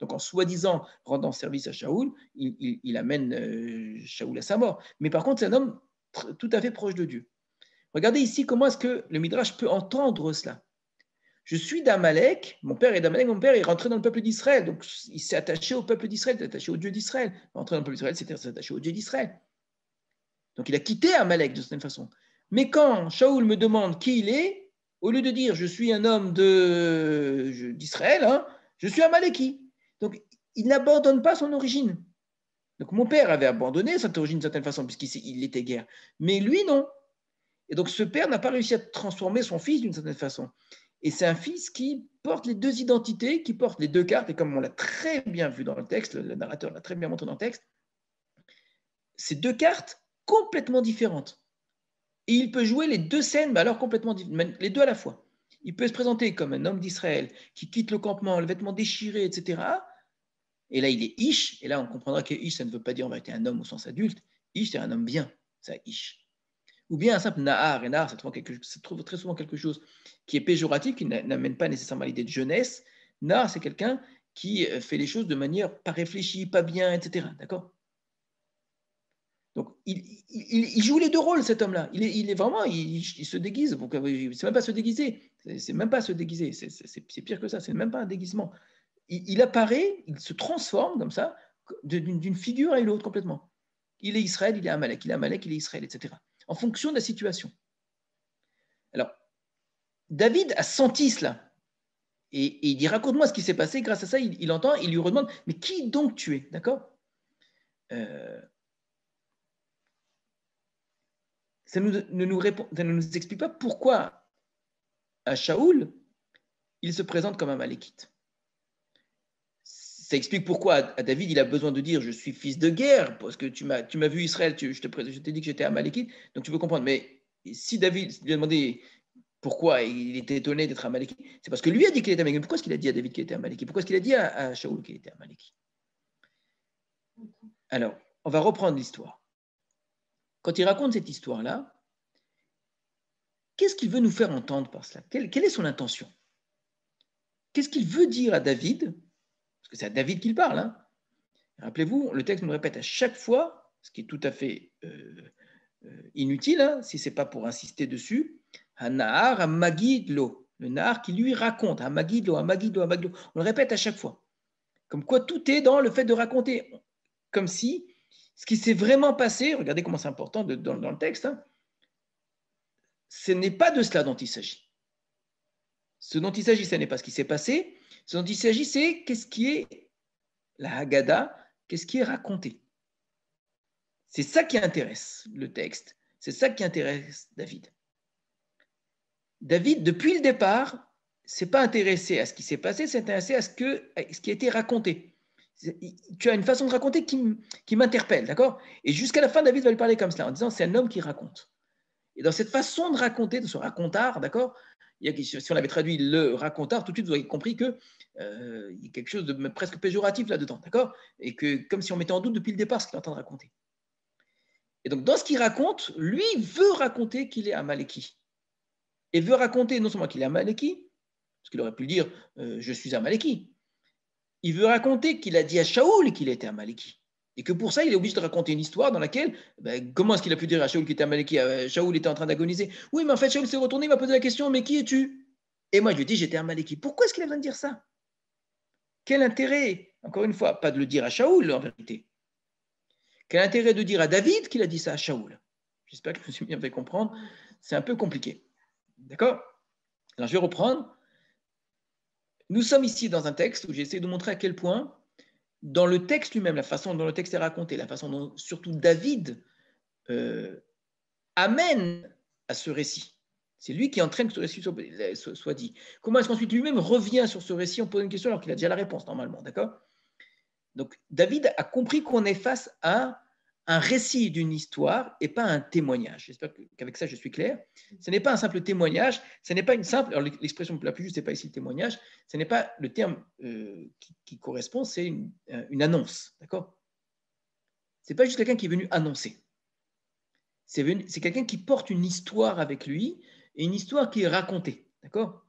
S1: Donc en soi-disant rendant service à Shaoul, il, amène Shaul euh, Shaoul à sa mort. Mais par contre, c'est un homme tout à fait proche de Dieu. Regardez ici comment est-ce que le Midrash peut entendre cela. Je suis d'Amalek, mon père est d'Amalek, mon père est rentré dans le peuple d'Israël, donc il s'est attaché au peuple d'Israël, il s'est attaché au Dieu d'Israël. Rentrer dans le peuple d'Israël, c'est s'attacher au Dieu d'Israël. Donc il a quitté Amalek de cette façon. Mais quand Shaoul me demande qui il est, au lieu de dire je suis un homme d'Israël, hein, je suis Amaleki. Donc, il n'abandonne pas son origine. Donc, mon père avait abandonné cette origine d'une certaine façon, puisqu'il était guère. Mais lui, non. Et donc, ce père n'a pas réussi à transformer son fils d'une certaine façon. Et c'est un fils qui porte les deux identités, qui porte les deux cartes. Et comme on l'a très bien vu dans le texte, le narrateur l'a très bien montré dans le texte, ces deux cartes complètement différentes. Et il peut jouer les deux scènes, mais alors complètement différentes, les deux à la fois. Il peut se présenter comme un homme d'Israël qui quitte le campement, le vêtement déchiré, etc. Et là, il est Ish. Et là, on comprendra que Ish, ça ne veut pas dire va être un homme au sens adulte. Ish, c'est un homme bien. Ça, Ish. Ou bien un simple Nahar. Et Nahar, ça trouve, trouve très souvent quelque chose qui est péjoratif, qui n'amène pas nécessairement l'idée de jeunesse. Nahar, c'est quelqu'un qui euh, fait les choses de manière pas réfléchie, pas bien, etc. D'accord donc, il, joue les deux rôles, cet homme-là. Il est, vraiment, il, se déguise. C'est même pas se déguiser. C'est même pas se déguiser. C'est pire que ça. C'est même pas un déguisement il, apparaît, il se transforme comme ça, d'une figure à l'autre complètement. Il est Israël, il est Amalek, il est Amalek, il est Israël, etc. En fonction de la situation. Alors, David a senti cela. Et, il dit Raconte-moi ce qui s'est passé. Grâce à ça, il, entend, il lui redemande Mais qui donc tu es D'accord euh, ça, ne nous ne nous explique pas pourquoi à Shaoul, il se présente comme un malékite ça explique pourquoi à David, il a besoin de dire Je suis fils de guerre, parce que tu m'as, vu Israël, je, te, t'ai dit que j'étais Amalekite, donc tu peux comprendre. Mais si David lui a demandé pourquoi il était étonné d'être Amalekite, c'est parce que lui a dit qu'il était Amalekite. Pourquoi est-ce qu'il a dit à David qu'il était Amalekite Pourquoi est-ce qu'il a dit à, à Shaul qu'il était Amalekite Alors, on va reprendre l'histoire. Quand il raconte cette histoire-là, qu'est-ce qu'il veut nous faire entendre par cela quelle, quelle est son intention Qu'est-ce qu'il veut dire à David que c'est à David qu'il parle. Hein. Rappelez-vous, le texte nous répète à chaque fois, ce qui est tout à fait euh, euh, inutile, hein, si ce n'est pas pour insister dessus, un Hanar Magidlo, le Nahar qui lui raconte, Magidlo, à Magidlo. On le répète à chaque fois. Comme quoi tout est dans le fait de raconter. Comme si ce qui s'est vraiment passé, regardez comment c'est important dans, le texte, hein, ce n'est pas de cela dont il s'agit. Ce dont il s'agit, ce n'est pas ce qui s'est passé. Ce dont il s'agit, c'est qu'est-ce qui est la Haggadah, qu'est-ce qui est raconté. C'est ça qui intéresse le texte. C'est ça qui intéresse David. David, depuis le départ, s'est pas intéressé à ce qui s'est passé, s'est intéressé à ce, que, ce qui a été raconté. Tu as une façon de raconter qui, m'interpelle, d'accord Et jusqu'à la fin, David va lui parler comme cela, en disant c'est un homme qui raconte. Et dans cette façon de raconter, de se racontard, d'accord si on avait traduit le racontard, tout de suite, vous auriez compris qu'il euh, y a quelque chose de presque péjoratif là-dedans, d'accord Et que comme si on mettait en doute depuis le départ ce qu'il est en train de raconter. Et donc, dans ce qu'il raconte, lui veut raconter qu'il est Amaleki. Et veut raconter non seulement qu'il est Amaleki, parce qu'il aurait pu dire euh, Je suis Amaleki. Il veut raconter qu'il a dit à Shaoul qu'il était Amaleki. Et que pour ça, il est obligé de raconter une histoire dans laquelle, ben, comment est-ce qu'il a pu dire à Shaul qu'il était un à Shaul était en train d'agoniser Oui, mais en fait, Shaul s'est retourné, il m'a posé la question, mais qui es-tu Et moi, je lui ai dit, j'étais Maliki. Pourquoi est-ce qu'il a besoin de dire ça Quel intérêt, encore une fois, pas de le dire à Shaul, en vérité. Quel intérêt de dire à David qu'il a dit ça à Shaoul J'espère que je vous suis bien fait comprendre. C'est un peu compliqué. D'accord Alors, je vais reprendre. Nous sommes ici dans un texte où j'ai essayé de montrer à quel point dans le texte lui-même, la façon dont le texte est raconté, la façon dont surtout David euh, amène à ce récit. C'est lui qui entraîne que ce récit soit dit. Comment est-ce qu'ensuite lui-même revient sur ce récit en posant une question alors qu'il a déjà la réponse normalement, d'accord Donc David a compris qu'on est face à un récit d'une histoire et pas un témoignage. J'espère qu'avec ça, je suis clair. Ce n'est pas un simple témoignage, ce n'est pas une simple. Alors, l'expression la plus juste, ce n'est pas ici le témoignage, ce n'est pas le terme euh, qui, correspond, c'est une, euh, annonce. D'accord Ce n'est pas juste quelqu'un qui est venu annoncer. C'est, c'est quelqu'un qui porte une histoire avec lui et une histoire qui est racontée. D'accord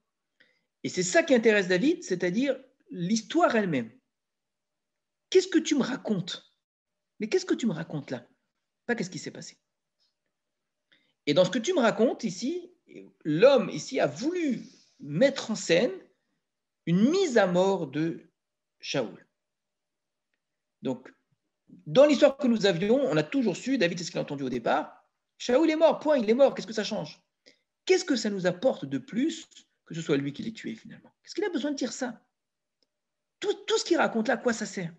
S1: Et c'est ça qui intéresse David, c'est-à-dire l'histoire elle-même. Qu'est-ce que tu me racontes mais qu'est-ce que tu me racontes là Pas qu'est-ce qui s'est passé. Et dans ce que tu me racontes ici, l'homme ici a voulu mettre en scène une mise à mort de Shaoul. Donc, dans l'histoire que nous avions, on a toujours su, David, c'est ce qu'il a entendu au départ, Shaoul est mort, point, il est mort, qu'est-ce que ça change Qu'est-ce que ça nous apporte de plus que ce soit lui qui l'ait tué finalement Qu'est-ce qu'il a besoin de dire ça tout, tout ce qu'il raconte là, quoi ça sert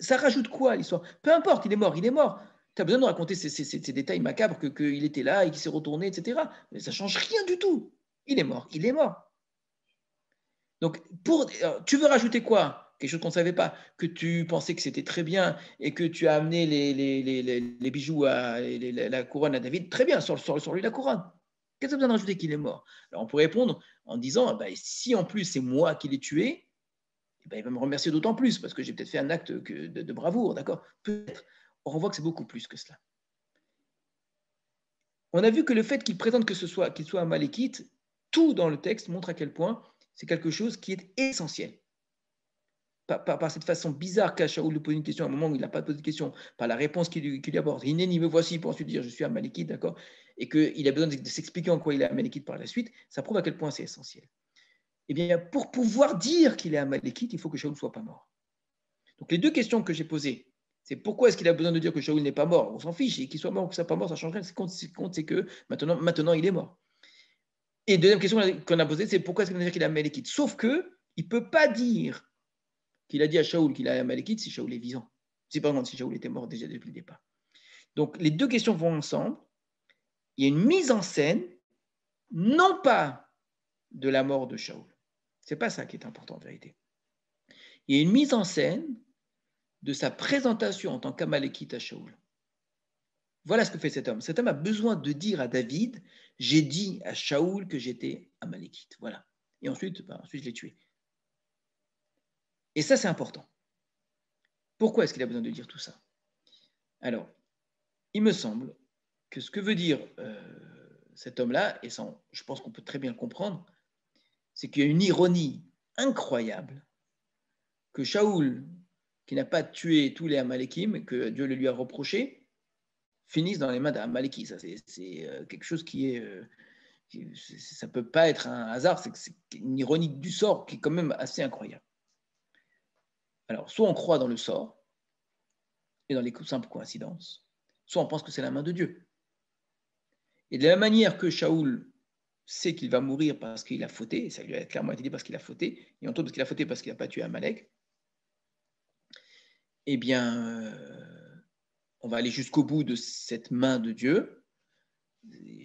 S1: ça, rajoute quoi à l'histoire Peu importe, il est mort, il est mort. Tu as besoin de raconter ces, détails macabres qu'il était là et qu'il s'est retourné, etc. Mais ça change rien du tout. Il est mort, il est mort. Donc, pour, tu veux rajouter quoi Quelque chose qu'on ne savait pas, que tu pensais que c'était très bien et que tu as amené les, bijoux, à, la couronne à David, très bien, sur, sur, sur lui la couronne. Qu'est-ce que tu as besoin de rajouter qu'il est mort on pourrait répondre en disant, ah ben, si en plus c'est moi qui l'ai tué, il va me remercier d'autant plus parce que j'ai peut-être fait un acte de, bravoure, d'accord Peut-être. on voit que c'est beaucoup plus que cela. On a vu que le fait qu'il prétende que ce soit, qu'il soit tout dans le texte montre à quel point c'est quelque chose qui est essentiel. Par, cette façon bizarre qu'a lui pose une question à un moment où il n'a pas posé de question, par la réponse qu'il lui, aborde, Il n'est ni me voici pour ensuite dire je suis maléquite, d'accord Et qu'il a besoin de, s'expliquer en quoi il est maléquite par la suite, ça prouve à quel point c'est essentiel. Eh bien, pour pouvoir dire qu'il est amalékite, il faut que Shaoul ne soit pas mort. Donc les deux questions que j'ai posées, c'est pourquoi est-ce qu'il a besoin de dire que Shaoul n'est pas mort On s'en fiche, et qu'il soit mort ou qu'il soit pas mort, ça ne change rien. Ce qui compte, c'est que maintenant, maintenant, il est mort. Et deuxième question qu'on a posée, c'est pourquoi est-ce qu'il a dit qu'il est amalékite Sauf qu'il ne peut pas dire qu'il a dit à Shaoul qu'il est amalékite si Shaul est vivant. C'est par exemple, si Shaul était mort déjà depuis le départ. Donc les deux questions vont ensemble. Il y a une mise en scène, non pas de la mort de Shaoul, c'est pas ça qui est important en vérité. Il y a une mise en scène de sa présentation en tant qu'Amalekite à Shaoul. Voilà ce que fait cet homme. Cet homme a besoin de dire à David J'ai dit à Shaoul que j'étais Amalekite. Voilà. Et ensuite, bah, ensuite je l'ai tué. Et ça, c'est important. Pourquoi est-ce qu'il a besoin de dire tout ça Alors, il me semble que ce que veut dire euh, cet homme-là, et je pense qu'on peut très bien le comprendre, c'est qu'il y a une ironie incroyable que Shaoul, qui n'a pas tué tous les Amalekim, que Dieu le lui a reproché, finisse dans les mains d'Amaleki. Ça, c'est euh, quelque chose qui est. Euh, ça ne peut pas être un hasard, c'est une ironie du sort qui est quand même assez incroyable. Alors, soit on croit dans le sort et dans les simples coïncidences, soit on pense que c'est la main de Dieu. Et de la manière que Shaoul sait qu'il va mourir parce qu'il a fauté, ça lui a clairement été dit parce qu'il a fauté, et on tombe parce qu'il a fauté parce qu'il n'a pas tué Amalek, eh bien, euh, on va aller jusqu'au bout de cette main de Dieu.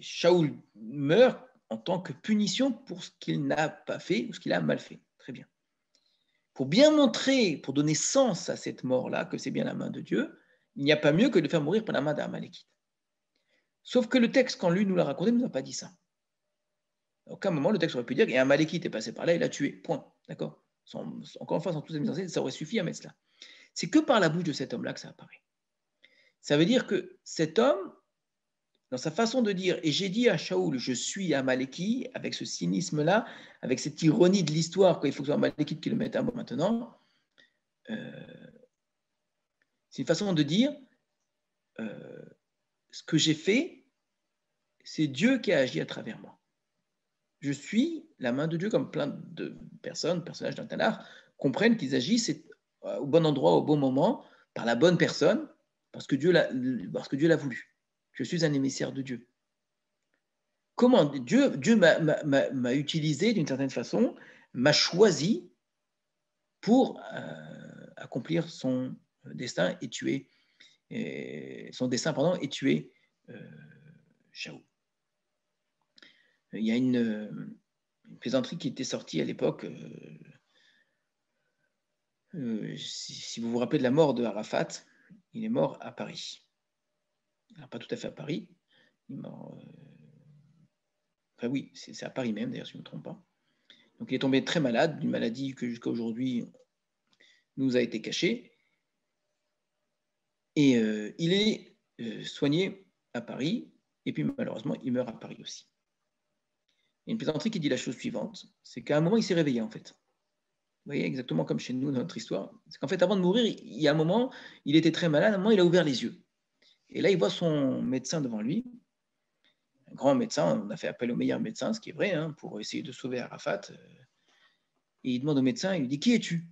S1: Shaoul meurt en tant que punition pour ce qu'il n'a pas fait ou ce qu'il a mal fait. Très bien. Pour bien montrer, pour donner sens à cette mort-là, que c'est bien la main de Dieu, il n'y a pas mieux que de faire mourir par la main d'Amalekite. Sauf que le texte, quand lui nous l'a raconté, ne nous a pas dit ça. À aucun moment, le texte aurait pu dire et un qui est passé par là, il l'a tué. Point. D'accord Encore une fois, sans toute mise ça aurait suffi à mettre cela. C'est que par la bouche de cet homme-là que ça apparaît. Ça veut dire que cet homme, dans sa façon de dire, et j'ai dit à Shaoul, je suis Amaleki, avec ce cynisme-là, avec cette ironie de l'histoire, il faut que ce soit Amaleki qui le mette à moi maintenant, euh, c'est une façon de dire, euh, ce que j'ai fait, c'est Dieu qui a agi à travers moi je suis la main de Dieu, comme plein de personnes, personnages d'un Tanard, comprennent qu'ils agissent euh, au bon endroit, au bon moment, par la bonne personne, parce que Dieu l'a voulu. Je suis un émissaire de Dieu. Comment Dieu, Dieu m'a utilisé d'une certaine façon, m'a choisi pour euh, accomplir son destin et tuer son destin pendant et tuer euh, il y a euh, une, plaisanterie qui était sortie à l'époque. Euh, euh, si, vous vous rappelez de la mort de Arafat, il est mort à Paris. pas tout à fait à Paris. Il mort. oui, c'est à Paris même, d'ailleurs, si je ne me trompe pas. Donc, il est tombé très malade, d'une maladie que jusqu'à aujourd'hui nous a été cachée. Et il est soigné à Paris, et puis malheureusement, il meurt à Paris aussi. Il y a une plaisanterie qui dit la chose suivante c'est qu'à un moment, il s'est réveillé, en fait. Vous voyez, exactement comme chez nous dans notre histoire. C'est qu'en fait, avant de mourir, il y a un moment, il était très malade, à un moment, il a ouvert les yeux. Et là, il voit son médecin devant lui, un grand médecin. On a fait appel au meilleur médecin, ce qui est vrai, hein, pour essayer de sauver Arafat. Et il demande au médecin, il lui dit Qui es-tu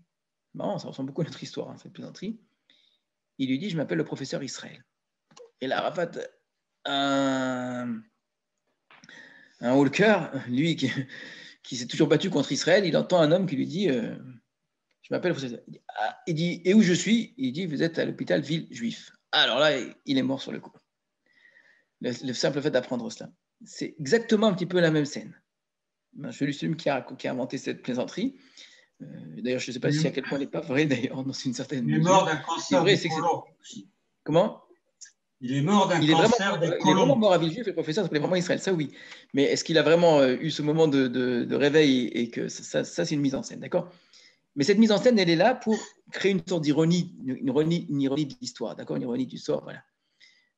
S1: Marrant, ça ressemble beaucoup à notre histoire, hein, cette plaisanterie. Il lui dit Je m'appelle le professeur Israël. Et là, Arafat, un hein, holker, lui qui, s'est toujours battu contre Israël, il entend un homme qui lui dit euh, Je m'appelle ah, Il dit Et où je suis Il dit Vous êtes à l'hôpital ville juif. Alors là, il est mort sur le coup. Le, simple fait d'apprendre cela. C'est exactement un petit peu la même scène. Je ben, lui celui qui a, inventé cette plaisanterie. Euh, d'ailleurs, je ne sais pas si à quel point elle n'est pas vraie, d'ailleurs, dans une certaine. Il mort Comment il est mort d'un cancer des colons. Il est vraiment mort à Villejuif, le professeur s'appelait vraiment Israël, ça oui. Mais est-ce qu'il a vraiment euh, eu ce moment de, réveil et, que ça, c'est une mise en scène, d'accord Mais cette mise en scène, elle est là pour créer une sorte d'ironie, une, ironie, de l'histoire, d'accord Une ironie du sort, voilà.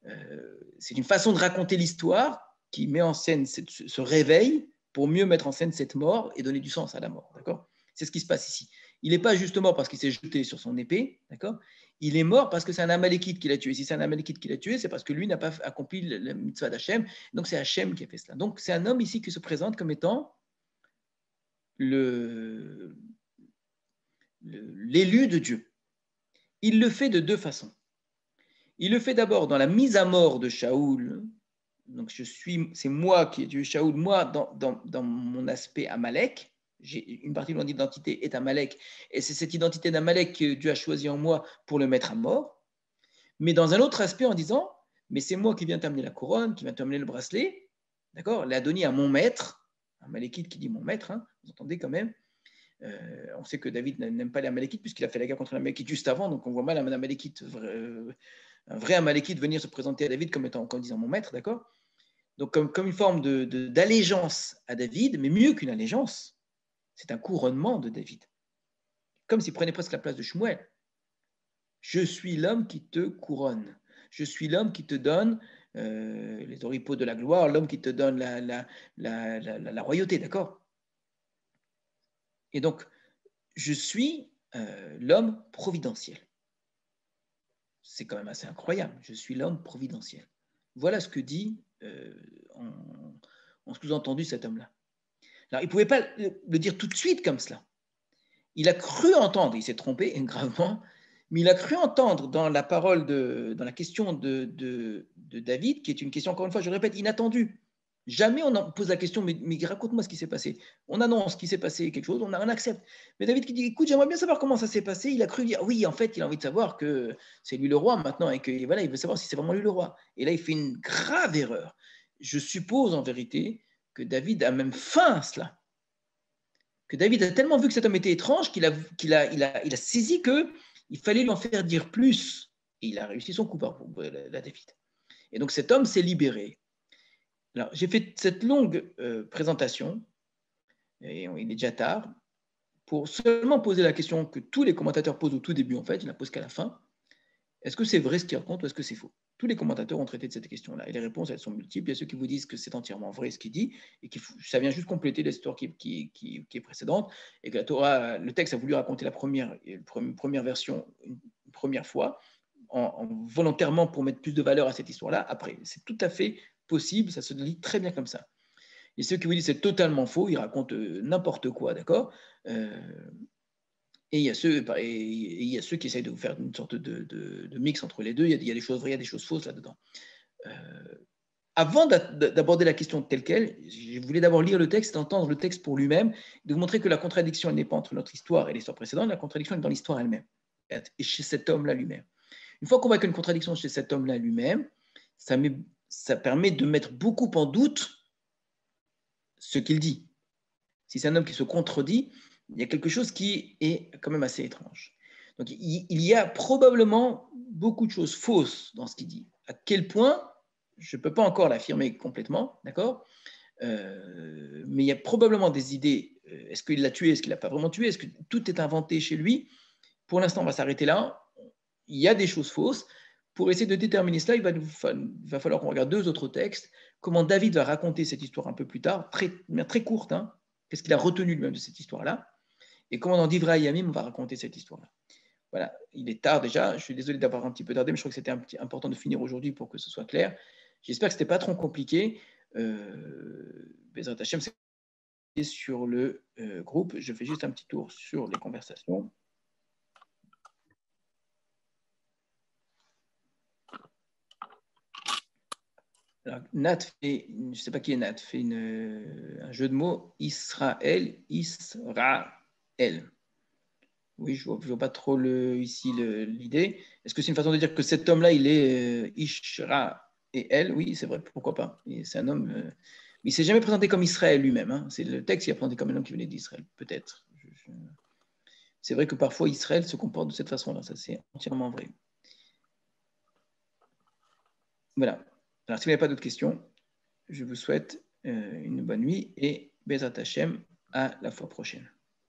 S1: Euh, c'est une façon de raconter l'histoire qui met en scène ce réveil pour mieux mettre en scène cette mort et donner du sens à la mort, d'accord C'est ce qui se passe ici. Il n'est pas justement parce qu'il s'est jeté sur son épée, d'accord il est mort parce que c'est un Amalekite qui l'a tué. Si c'est un Amalekite qui l'a tué, c'est parce que lui n'a pas accompli la mitzvah d'Hachem. Donc c'est Hachem qui a fait cela. Donc c'est un homme ici qui se présente comme étant l'élu le, de Dieu. Il le fait de deux façons. Il le fait d'abord dans la mise à mort de Shaoul. Donc je suis, c'est moi qui ai tué Shaoul, moi dans mon aspect Amalek une partie de mon identité est Amalek, et c'est cette identité d'Amalek que Dieu a choisi en moi pour le mettre à mort, mais dans un autre aspect en disant, mais c'est moi qui viens t'amener la couronne, qui viens t'amener le bracelet, d'accord La donné à mon maître, un malékite qui dit mon maître, hein, vous entendez quand même euh, on sait que David n'aime pas les Amalekites puisqu'il a fait la guerre contre les maléquite juste avant, donc on voit mal un maléquite euh, un vrai Amalekite, venir se présenter à David comme étant, disant mon maître, d'accord Donc comme, une forme d'allégeance à David, mais mieux qu'une allégeance, c'est un couronnement de David. Comme s'il prenait presque la place de Shmuel. Je suis l'homme qui te couronne. Je suis l'homme qui te donne euh, les oripeaux de la gloire, l'homme qui te donne la, royauté, d'accord Et donc, je suis euh, l'homme providentiel. C'est quand même assez incroyable. Je suis l'homme providentiel. Voilà ce que dit, on euh, en, en sous-entendu, cet homme-là il ne pouvait pas le dire tout de suite comme cela. Il a cru entendre, il s'est trompé gravement, mais il a cru entendre dans la parole, dans la question de, David, qui est une question, encore une fois, je répète, inattendue. Jamais on pose la question, mais, raconte-moi ce qui s'est passé. On annonce ce qui s'est passé, quelque chose, on, on accepte. Mais David qui dit, écoute, j'aimerais bien savoir comment ça s'est passé. Il a cru dire, oui, en fait, il a envie de savoir que c'est lui le roi maintenant et que voilà, il veut savoir si c'est vraiment lui le roi. Et là, il fait une grave erreur. Je suppose en vérité que David a même faim cela. Que David a tellement vu que cet homme était étrange qu'il a, qu'il a, il il a saisi qu'il fallait lui en faire dire plus. Et il a réussi son coup par la David. Et donc cet homme s'est libéré. Alors j'ai fait cette longue euh, présentation, et il est déjà tard, pour seulement poser la question que tous les commentateurs posent au tout début en fait, je ne la pose qu'à la fin. Est-ce que c'est vrai ce qu'il raconte ou est-ce que c'est faux Tous les commentateurs ont traité de cette question-là et les réponses, elles sont multiples. Il y a ceux qui vous disent que c'est entièrement vrai ce qu'il dit et que ça vient juste compléter l'histoire qui, qui, est précédente et que la Torah, le texte a voulu raconter la première, première version une première fois en, volontairement pour mettre plus de valeur à cette histoire-là. Après, c'est tout à fait possible, ça se lit très bien comme ça. Et ceux qui vous disent c'est totalement faux, ils racontent euh, n'importe quoi, d'accord euh, et il y a ceux, bah, il y a ceux qui essayent de vous faire une sorte de, mix entre les deux. Il y, a, des choses vraies, il y a des choses fausses là-dedans. Euh, avant d'aborder la question telle qu'elle, je voulais d'abord lire le texte, entendre le texte pour lui-même, de vous montrer que la contradiction, n'est pas entre notre histoire et l'histoire précédente, la contradiction est dans l'histoire elle-même, et chez cet homme-là lui-même. Une fois qu'on voit qu'il y a une contradiction chez cet homme-là lui-même, ça permet de mettre beaucoup en doute ce qu'il dit. Si c'est un homme qui se contredit, il y a quelque chose qui est quand même assez étrange. Donc il y a probablement beaucoup de choses fausses dans ce qu'il dit. À quel point, je ne peux pas encore l'affirmer complètement, d'accord euh, Mais il y a probablement des idées. Euh, est-ce qu'il l'a tué Est-ce qu'il l'a pas vraiment tué Est-ce que tout est inventé chez lui Pour l'instant, on va s'arrêter là. Il y a des choses fausses. Pour essayer de déterminer cela, il va, il va falloir qu'on regarde deux autres textes. Comment David va raconter cette histoire un peu plus tard, très, très courte. Hein. Qu'est-ce qu'il a retenu lui-même de cette histoire-là et comment dans Yamim, on va raconter cette histoire-là. Voilà, il est tard déjà. Je suis désolé d'avoir un petit peu tardé, mais je crois que c'était important de finir aujourd'hui pour que ce soit clair. J'espère que ce n'était pas trop compliqué. Euh, Bézard c'est sur le euh, groupe. Je fais juste un petit tour sur les conversations. Nat fait, je ne sais pas qui est Nat, fait euh, un jeu de mots Israël, Isra, oui, je ne vois, pas trop le, ici l'idée. Est-ce que c'est une façon de dire que cet homme-là, il est euh, Ishra et elle Oui, c'est vrai, pourquoi pas C'est un homme. Euh, il ne s'est jamais présenté comme Israël lui-même. Hein. C'est le texte qui a présenté comme un homme qui venait d'Israël, peut-être. C'est vrai que parfois Israël se comporte de cette façon-là, ça c'est entièrement vrai. Voilà. Alors, si vous n'avez pas d'autres questions, je vous souhaite euh, une bonne nuit et Bezat Hashem à la fois prochaine.